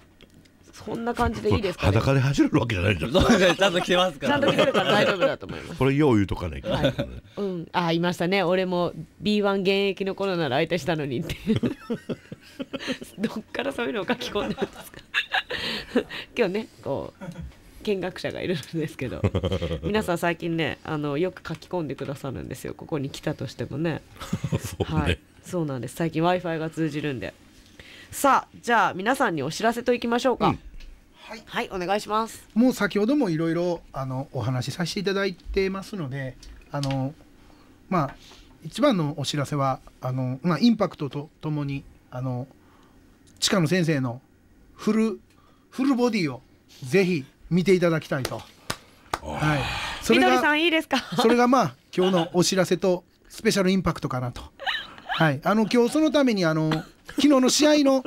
そんな感じでいいですか、ね、裸で走るわけじゃないじゃん。ちゃんと着てますから、ね、ちゃんと着てるから大丈夫だと思います。これよう言うとかね。はい、うん、あいましたね。俺も B1 現役の頃なら相手したのにって。<laughs> どっからそういうのを書き込んでるんですか。今日ね、こう。見学者がいるんですけど皆さん最近ねあのよく書き込んでくださるんですよここに来たとしてもね <laughs> ね、はいそうなんです最近 w i f i が通じるんでさあじゃあ皆さんにお知らせといきましょうか、うんはい、はい、お願いしますもう先ほどもいろいろあのお話しさせていただいてますのであのまあ一番のお知らせはあの、まあ、インパクトとともにあの地下の先生のフルフルボディをぜひ見ていただきたいと。はい、それがさんいいですかそれがまあ今日のお知らせとスペシャルインパクトかなと。はい、あの今日そのためにあの昨日の試合の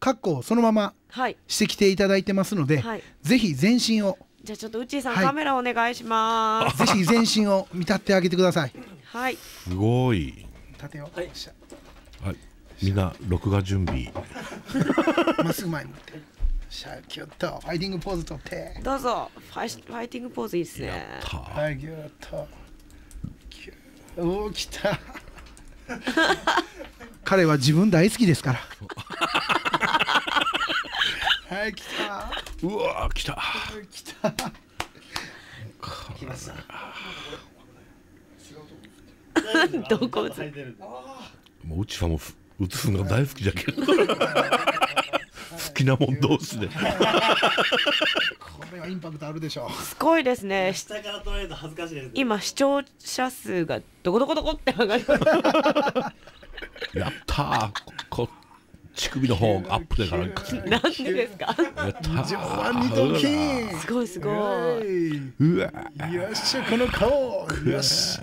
格好をそのままはい、してきていただいてますので、はい、ぜひ全身をじゃあちょっとうちさん、はい、カメラお願いします <laughs> ぜひ全身を見立ってあげてくださいはいすごい立てよはい、はい、みんな録画準備 <laughs> まっすぐ前にってシャキュッとファイティングポーズとってどうぞファイファイティングポーズいいっすねやったはいギュッとおお来た <laughs> 彼は自分大好きですからはい来たうわ来た来た来ます <laughs> どこ打つもううちはもう打つのが大好きじゃけど好きなもん同士でこれはインパクトあるでしょうすごいですね下から捉えると恥ずかしいです今視聴者数がどこどこどこって上がるやった乳首の方アップでからなんでですかすごいすごいうわよっしゃこの顔よし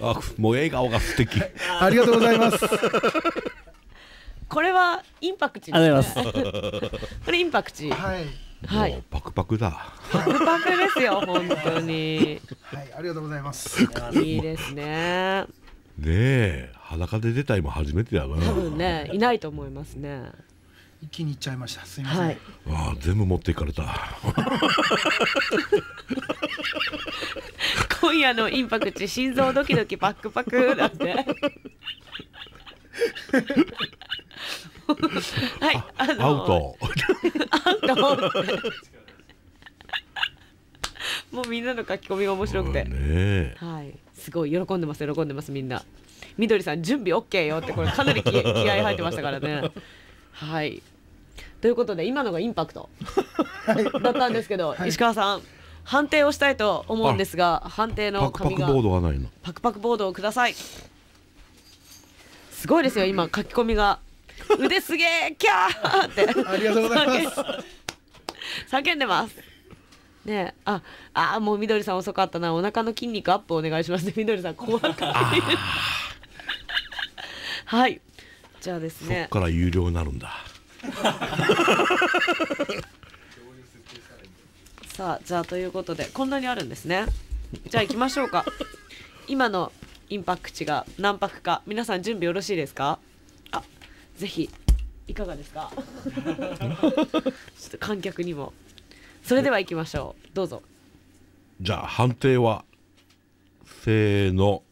あもう笑顔が素敵ありがとうございますこれはインパクチありがすこれインパクチはいはい、パクパクだ。パクパクですよ、本当に。はい、ありがとうございます。いいですね。ねえ裸で出た今初めてだな多分ねいないと思いますね一気に行っちゃいましたすいません、はい、ああ全部持っていかれた <laughs> 今夜のインパクチ心臓ドキドキバックパクなんて <laughs> はいあのアウトアウト <laughs> もうみんなの書き込みが面白くて、ね、はいすごい喜んでます喜んでますみんなみどりさん準備 OK よってこれかなり気 <laughs> 気合入ってましたからねはいということで今のがインパクトだったんですけど、はい、石川さん判定をしたいと思うんですが判定の紙がパクパクボードがないのパクパクボードをくださいすごいですよ今書き込みが腕すげえキャーってありがとうございます叫んでますねああもうみどりさん遅かったなお腹の筋肉アップお願いしますねみどりさん怖かったはいじゃあですねから有料になるんだ <laughs> さあじゃあということでこんなにあるんですねじゃあ行きましょうか今のインパクチが何泊か皆さん準備よろしいですかあぜひいかがですか <laughs> <laughs> ちょっと観客にもそれではいきましょうどうぞじゃあ判定はせーの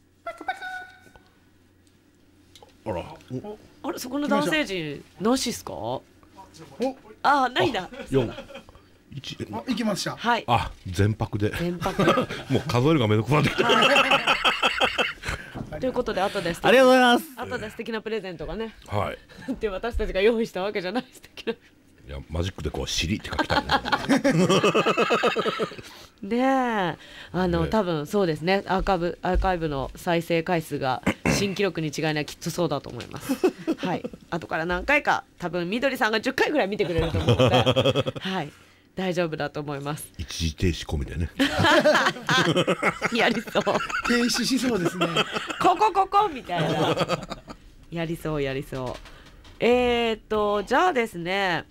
あらあれそこの男性陣なしっすかあないんだ4一あ行きましたはいあ全泊で全泊 <laughs> もう数えるがめどくさってきた <laughs> ということで後でありがとうございます後で素敵なプレゼントがねはいで <laughs> 私たちが用意したわけじゃない素敵なやマジックでこう「尻」って書きたい <laughs> ねあの、ね、多分そうですねアーカイブアーカイブの再生回数が新記録に違いないきっとそうだと思います <laughs> はい後から何回か多分みどりさんが10回ぐらい見てくれると思うので <laughs> はい大丈夫だと思います一時停止込みでねやりそう停止しそうですねここここみたいなやりそうやりそうえー、っとじゃあですね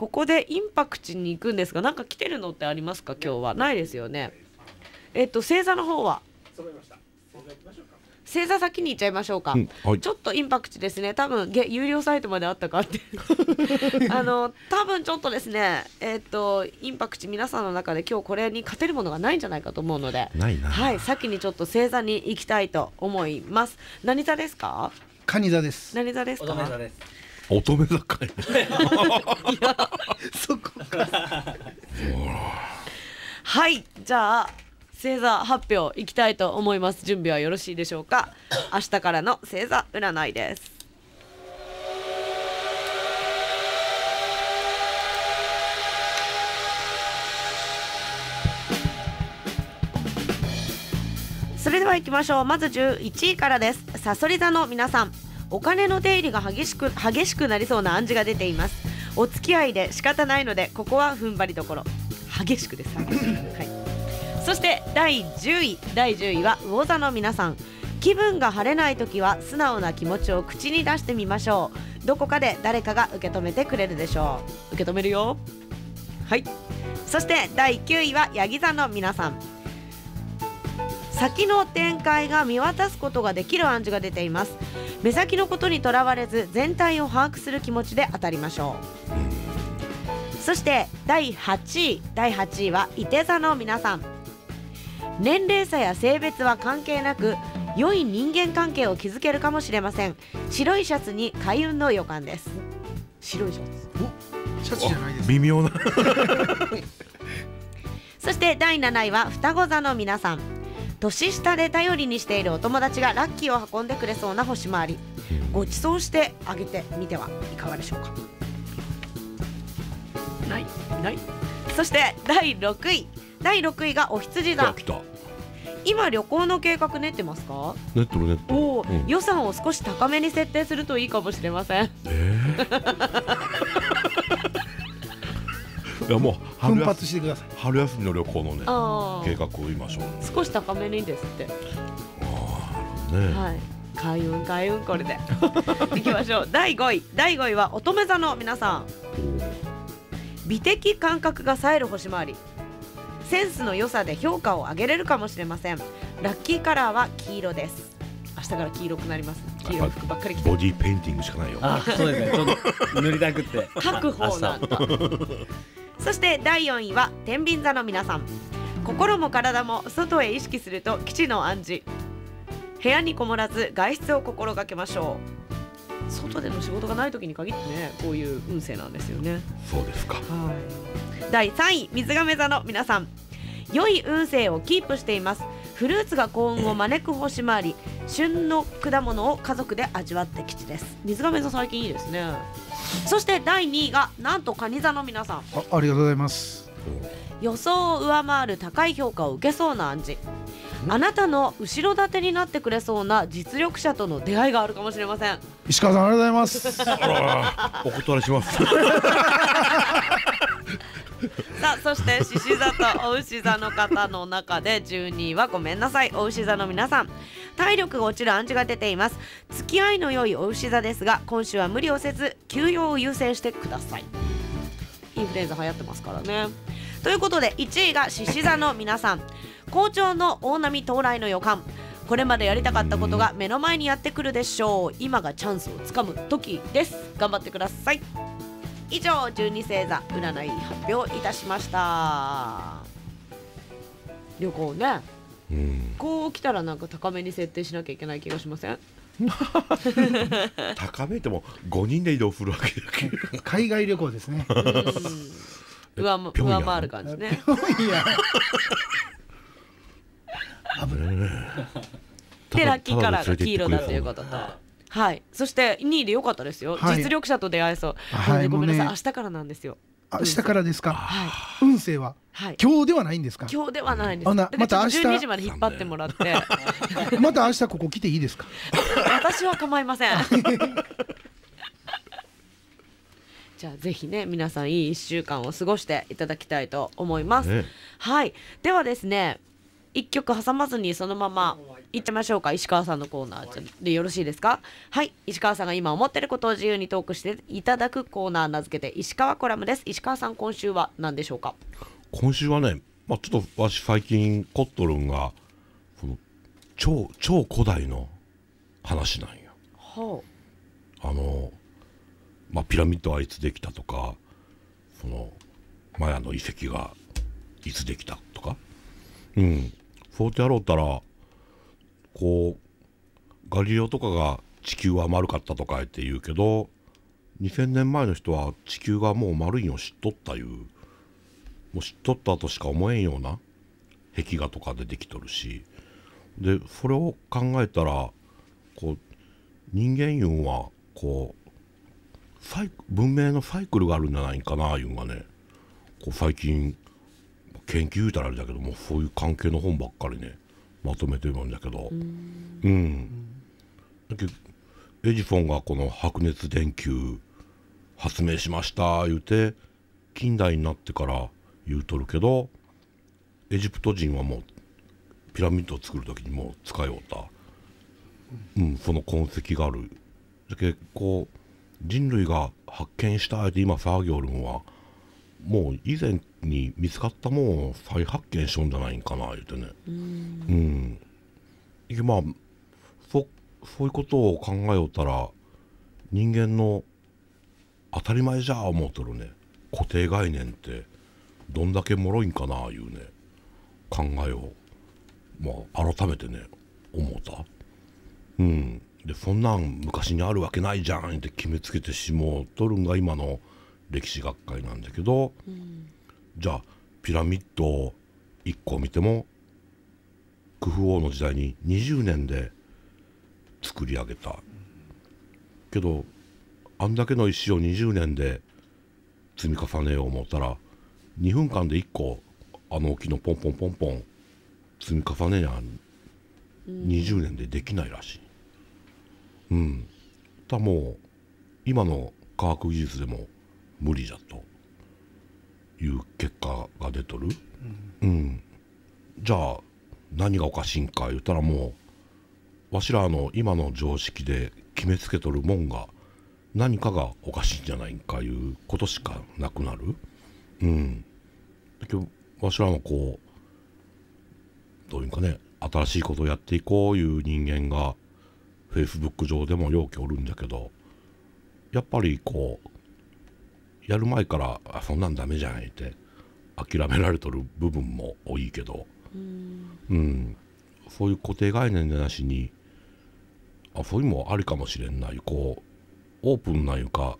ここでインパクチに行くんですがなんか来てるのってありますか今日はないですよねえっと星座の方は星座先に行っちゃいましょうか、うんはい、ちょっとインパクチですね多分げ有料サイトまであったかって <laughs> あの多分ちょっとですねえっ、とインパクチ皆さんの中で今日これに勝てるものがないんじゃないかと思うのでないはい先にちょっと星座に行きたいと思います何座ですか蟹座です何座ですか乙女座かいいやそこか <laughs> はいじゃあ星座発表いきたいと思います準備はよろしいでしょうか明日からの星座占いですそれでは行きましょうまず11位からですさそり座の皆さんお金の出入りが激しく激しくなりそうな暗示が出ていますお付き合いで仕方ないのでここは踏ん張りどころ激しくですはいそして第10位第10位は魚座の皆さん気分が晴れない時は素直な気持ちを口に出してみましょうどこかで誰かが受け止めてくれるでしょう受け止めるよはいそして第9位はヤギ座の皆さん先の展開が見渡すことができる暗示が出ています目先のことにとらわれず全体を把握する気持ちで当たりましょうそして第8位第8位は伊手座の皆さん年齢差や性別は関係なく良い人間関係を築けるかもしれません白いシャツに開運の予感です白いシャツシャツじゃないです微妙な <laughs> そして第7位は双子座の皆さん年下で頼りにしているお友達がラッキーを運んでくれそうな星回りご馳走してあげてみてはいかがでしょうかないないそして第6位第6位がお羊座今旅行の計画練ってますか練ってる練ってお、予算を少し高めに設定するといいかもしれません、えーいやもう奮発してください春休みの旅行のね計画を言いましょう、少し高めにですってああね、はい開運開運これでい <laughs> きましょう第5位第5位は乙女座の皆さん美的感覚が冴える星回りセンスの良さで評価を上げれるかもしれませんラッキーカラーは黄色です明日から黄色くなります黄色服ばっかりボディーペインティングしかないよあそうですねちょっと塗りたくって書く方なんだそして第4位は天秤座の皆さん心も体も外へ意識すると基地の暗示部屋にこもらず外出を心がけましょう外での仕事がない時に限ってねこういう運勢なんですよねそうですかはい第3位水亀座の皆さん良い運勢をキープしていますフルーツが幸運を招く星回り旬の果物を家族で味わって吉です水亀座最近いいですねそして第2位がなんと蟹座の皆さんあありがとうございます予想を上回る高い評価を受けそうな暗示あなたの後ろ盾になってくれそうな実力者との出会いがあるかもしれません石川さんありがとうございますお断りします <laughs> さあそして獅子座とお牛座の方の中で12位はごめんなさいお牛座の皆さん体力が落ちる暗示が出ています付き合いの良いお牛座ですが今週は無理をせず休養を優先してくださいインフルエンザ流行ってますからねということで1位が獅子座の皆さん好調の大波到来の予感これまでやりたかったことが目の前にやってくるでしょう今がチャンスをつかむ時です頑張ってください以上十二星座占い発表いたしました旅行ね、うん、こう来たらなんか高めに設定しなきゃいけない気がしません高めても五人で移動するわけだけど海外旅行ですね上上回る感じね危ないテラキカラーが黄色だということと。はいそして2位でよかったですよ、はい、実力者と出会えそう、はい、ごめんなさい、ね、明日からなんですよ明日からですか、はい、運勢は、はい、今日ではないんですか今日ではないんです、また明日12時まで引っ張ってもらって <laughs> また明日ここ来ていいですか <laughs> 私は構いません <laughs> じゃあぜひね皆さんいい1週間を過ごしていただきたいと思います、ね、はいではですね1曲挟まずにそのまま行ってましょうか石川さんのコーナーでよろしいですかはい石川さんが今思ってることを自由にトークしていただくコーナー名付けて石川コラムです石川さん今週は何でしょうか今週はね、まあ、ちょっとわし最近コットルンが超超古代の話なんや、はあ、あの、まあ、ピラミッドはいつできたとかそのマヤの遺跡がいつできたとかうんそうやってやろうったらこうガリレオとかが地球は丸かったとかって言うけど2,000年前の人は地球がもう丸いのを知っとったいうもう知っとったとしか思えんような壁画とかでできとるしでそれを考えたらこう人間いうんはこう文明のサイクルがあるんじゃないかないうんがねこう最近研究言うたらあれだけどもそういう関係の本ばっかりねまとめてるんだけどうん、だけどエジフォンがこの白熱電球発明しました言うて近代になってから言うとるけどエジプト人はもうピラミッドを作る時にもう使いおった、うん、その痕跡があるだけど人類が発見したあえて今騒ぎおるんはもう以前に見つかったものを再発見しうんじゃないんかな言うてねうんうまあそそういうことを考えよったら人間の当たり前じゃ思うとるね固定概念ってどんだけ脆いんかないうね考えを、まあ、改めてね思うた。うんでそんなん昔にあるわけないじゃんって決めつけてしもうとるんが今の歴史学会なんだけど、うん、じゃあピラミッド1個見てもクフ王の時代に20年で作り上げたけどあんだけの石を20年で積み重ねよう思ったら2分間で1個あの木のポンポンポンポン積み重ねやん20年でできないらしい。うん、だもう今の科学技術でも無理じゃという結果が出とる、うん、うん、じゃあ何がおかしいんか言ったらもうわしらの今の常識で決めつけとるもんが何かがおかしいんじゃないんかいうことしかなくなる。うん、今日わしらもこうどういうかね新しいことをやっていこういう人間が Facebook 上でも容器おるんだけどやっぱりこうやる前からあそんなんダメじゃんって諦められとる部分も多いけど、うん、うん、そういう固定概念でなしにあそういうのもありかもしれんないこうオープンないうか、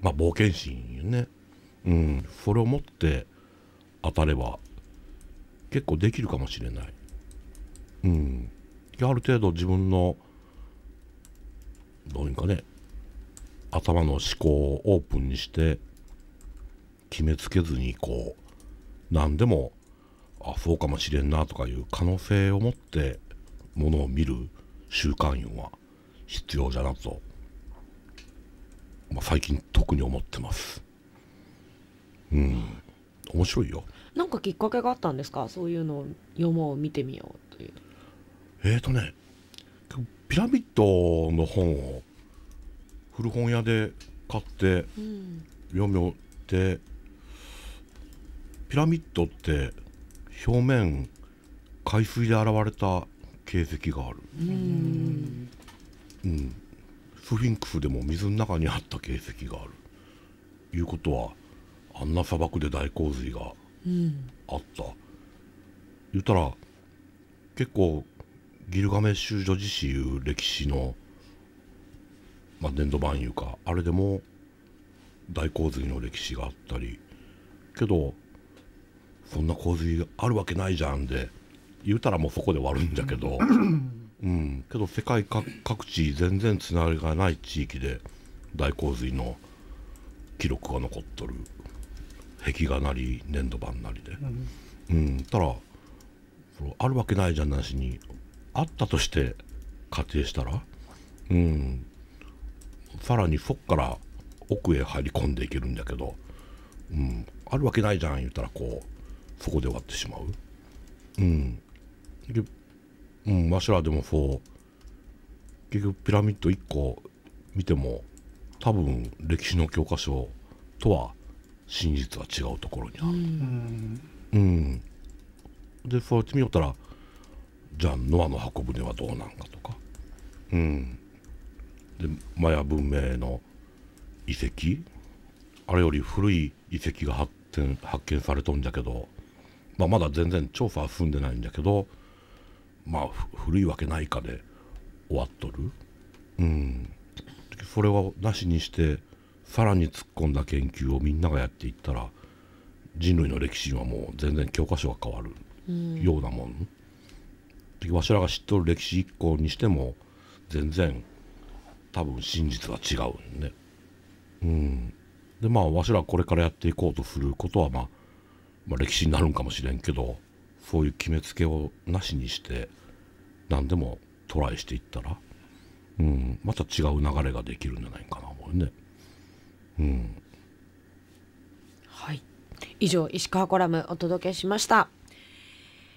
まあ、冒険心よね、うん、それを持って当たれば結構できるかもしれない、うん、ある程度自分のどういうかね頭の思考をオープンにして決めつけずにこう何でもあそうかもしれんなとかいう可能性を持ってものを見る習慣いは必要じゃなと、まあ、最近特に思ってますうん面白いよなんかきっかけがあったんですかそういうのを読もう見てみようというえーとねピラミッドの本を古本屋で買って、読み終ってピラミッドって表面海水で現れた形跡があるうんうんスフィンクスでも水の中にあった形跡があるいうことはあんな砂漠で大洪水があった、うん、言ったら結構ギルガメッシュ女子史いう歴史の、まあ、年度版いうかあれでも大洪水の歴史があったりけどそんな洪水あるわけないじゃんで言うたらもうそこで終わるんだけど、<clears throat> うん、けど世界各地全然つながりがない地域で大洪水の記録が残っとる壁画なり粘土板なりで、うん、うん、たらあるわけないじゃんなしにあったとして仮定したら、うん、さらにそっから奥へ入り込んでいけるんだけど、うん、あるわけないじゃん言ったらこうそこで終わってしまううんでうんわしらでもそう結局ピラミッド1個見ても多分歴史の教科書とは真実は違うところにあるうん、でそうやってみよったらじゃあノアの箱舟はどうなんかとかうんでマヤ文明の遺跡あれより古い遺跡が発見発見されとんじゃけどまあ、まだ全然調査は済んでないんだけどまあ古いわけないかで終わっとるうんそれをなしにしてさらに突っ込んだ研究をみんながやっていったら人類の歴史はもう全然教科書が変わるようなもん、うん、わしらが知っとる歴史一個にしても全然多分真実は違うねうんでまあわしらこれからやっていこうとすることはまあまあ、歴史になるんかもしれんけどそういう決めつけをなしにして何でもトライしていったら、うん、また違う流れができるんじゃないかなこれね。うん、はい以上石川コラムお届けしました。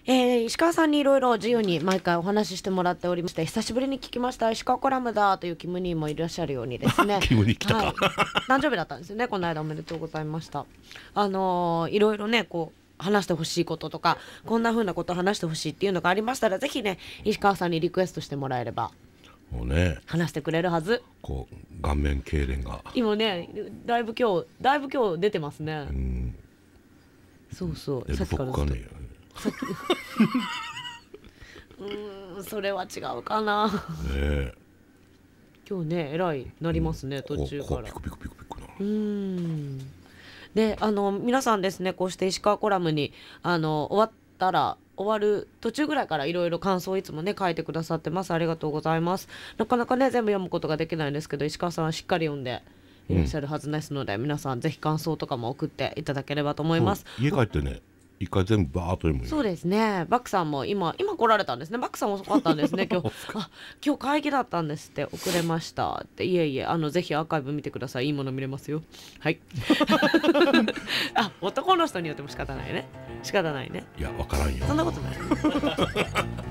えー、石川さんにいろいろ自由に毎回お話ししてもらっておりまして久しぶりに聞きました石川コラムだというキムニーもいらっしゃるようにですね <laughs> キムニー来たか、はい、誕生日だったんですよねこの間おめでとうございましたあのいろいろねこう話してほしいこととかこんなふうなこと話してほしいっていうのがありましたらぜひね石川さんにリクエストしてもらえればもうね話してくれるはずこう顔面痙攣が今ねだいぶ今日だいぶ今日出てますねうんそうそうさっきからずっと。<laughs> うんそれは違うかなえ今日ねえらいなりますね、途中からピクピクピクピクなうんであの皆さんですねこうして石川コラムにあの終わったら終わる途中ぐらいからいろいろ感想をいつもね書いてくださってますありがとうございますなかなかね全部読むことができないんですけど石川さんはしっかり読んでいらっしゃるはずですので、うん、皆さんぜひ感想とかも送っていただければと思います、家帰ってね一回全部バーっと読むそうですねバクさんも今今来られたんですねバクさん遅かったんですね <laughs> 今日あ今日会議だったんですって遅れましたっていえいえあのぜひアーカイブ見てくださいいいもの見れますよはい <laughs> あ男の人によっても仕方ないね仕方ないねいやわからんよそんなことない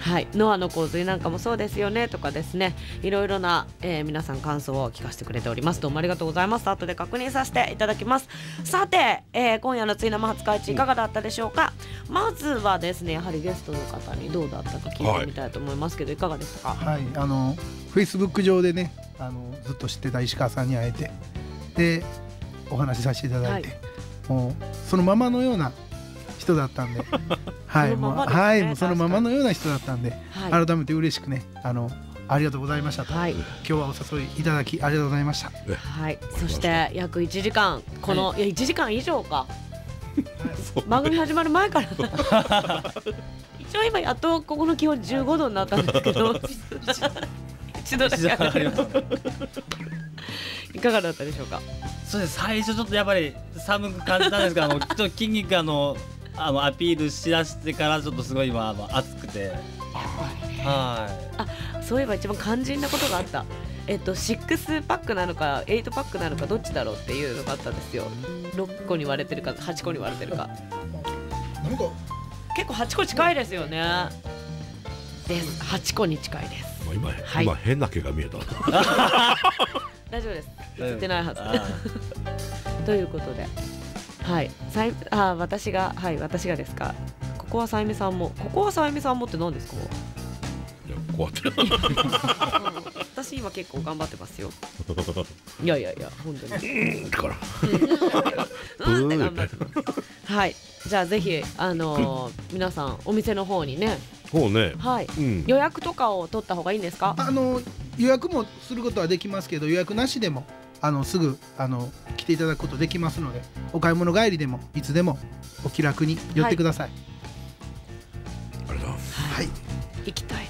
はい、ノアの洪水なんかもそうですよねとかですねいろいろな、えー、皆さん感想を聞かせてくれておりますどうもありがとうございます後で確認させていただきますさて、えー、今夜のつい生初会地いかがだったでしょうか、うん、まずはですねやはりゲストの方にどうだったか聞いてみたいと思いますけど、はい、いかがでしたかはいあのフェイスブック上でねあのずっと知ってた石川さんに会えてでお話しさせていただいて、はい、もうそのままのような人だったんで、<laughs> はい、もう、はい、そのままのような人だったんで、改めて嬉しくね、あの。ありがとうございましたと、はい、今日はお誘いいただきありがとうございました。はい、そして約1時間この、い、や1時間以上か番組始まる前から <laughs> 一応今やっとここの気温15度になったんですけど一度だけ上がりいかがだったでしょうか。そうです最初ちょっとやっぱり寒く感じたんですが、あのちょっと筋肉あのあのアピールしだしてからちょっとすごい今あくてはいあそういえば一番肝心なことがあったえっと、6パックなのか8パックなのかどっちだろうっていうのがあったんですよ6個に割れてるか8個に割れてるかか結構8個近いですよねです8個に近いです今,、はい、今変な毛が見えた <laughs> 大丈夫です映ってないはず <laughs> ということではい、さいあ私がはい私がですか。ここはさゆみさんもここはさゆみさんもって何ですか。いやこう <laughs> 私今結構頑張ってますよ。<laughs> いやいやいや本当に。だから。う <laughs> んって頑張ってます。はい。じゃあぜひあのー、皆さんお店の方にね。そうね。はい、うん、予約とかを取った方がいいんですか。あのー、予約もすることはできますけど予約なしでも。あのすぐあの来ていただくことできますのでお買い物帰りでもいつでもお気楽に寄ってください、はい、ありがとうはい、行きたいな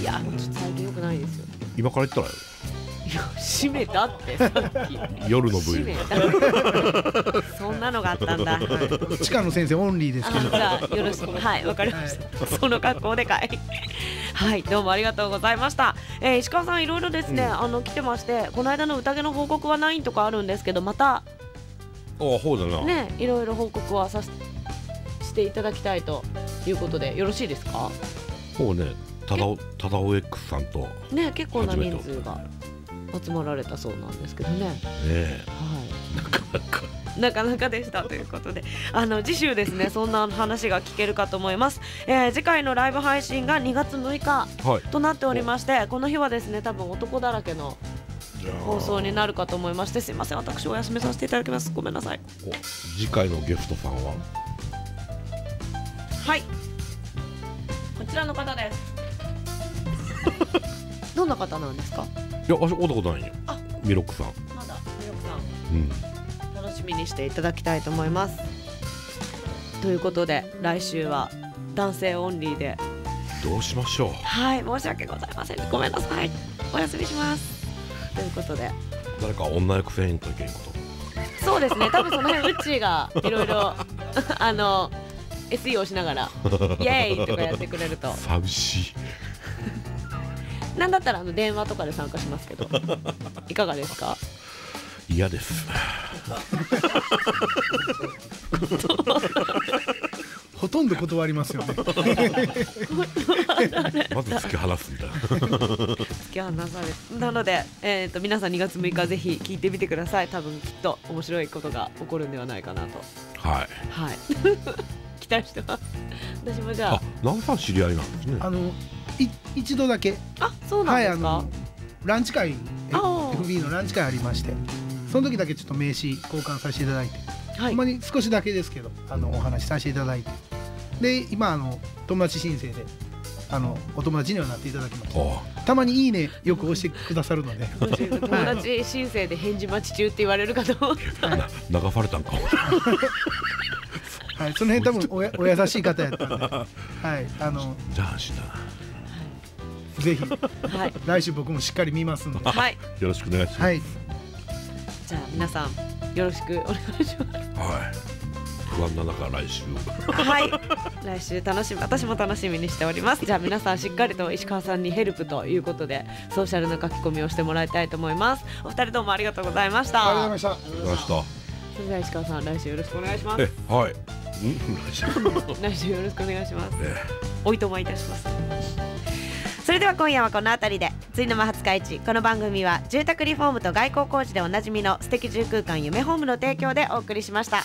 いやちょっと最近よくないですよ今から行ったらよ閉めたってさっき夜の部閉めたそんなのがあったんだ、はい地下の先生オンリーですけどじゃあよろしくはいわかりましたその格好でかいはいどうもありがとうございました、え石川さんいろいろですね、あの来てましてこの間の宴の報告はないとかあるんですけどまたああそうだな、ねいろいろ報告はさししていただきたいということでよろしいですかほうねただおただお X さんとね結構な人数が集まられたそうなんですけどね。ねはいなかなかなかなかでしたということであの次週ですねそんな話が聞けるかと思います、えー、次回のライブ配信が2月6日となっておりまして、はい、この日はですね多分男だらけの放送になるかと思いましてすいません私お休みさせていただきますごめんなさい次回のゲストさんははいこちらの方です <laughs> どんな方なんですかいや、あし、おったことないよ。あ、ミロックさん。まだ、ミロックさん。うん、楽しみにしていただきたいと思います。ということで来週は男性オンリーでどうしましょう。はい申し訳ございませんごめんなさいお休みしますということで誰か女役せんといけんこと。そうですね多分その辺うッチーがいろいろ <laughs> あの SE をしながら <laughs> イエーイとかやってくれると寂しい。なんだったらあの電話とかで参加しますけど <laughs> いかがですか嫌です <laughs> ほとんど断りますよね <laughs> まず突き放すんだ突き放されなので、えーと、皆さん2月6日ぜひ聞いてみてください多分きっと面白いことが起こるんではないかなとはい、はい、期待してます私もじゃあ何さん知り合いなんですねあの一度だけあそうなんですか、はい、あのランチ会 FB のランチ会ありましてその時だけちょっと名刺交換させていただいて、はい、ほんまに少しだけですけどあのお話しさせていただいてで今あの友達申請であのお友達にはなっていただきましたたまにいいねよく押してくださるので友達申請で返事待ち中って言われるかと思った流されたんかはい、その辺多分おやお優しい方やったんで、はい、あのじゃあ安心ぜひ、はい、来週僕もしっかり見ますので、はい、よろしくお願いします、はい、じゃあ皆さんよろしくお願いします、はい不安な中来週はい来週楽しみ私も楽しみにしておりますじゃあ皆さんしっかりと石川さんにヘルプということでソーシャルの書き込みをしてもらいたいと思いますお二人どうもありがとうございましたありがとうございましたそれでは石川さん来週よろしくお願いしますはい来週来週よろしくお願いします、おいとまいたしますそれでは今夜はこの辺りでついの間20日市この番組は住宅リフォームと外交工事でおなじみの素敵住空間夢ホームの提供でお送りしました。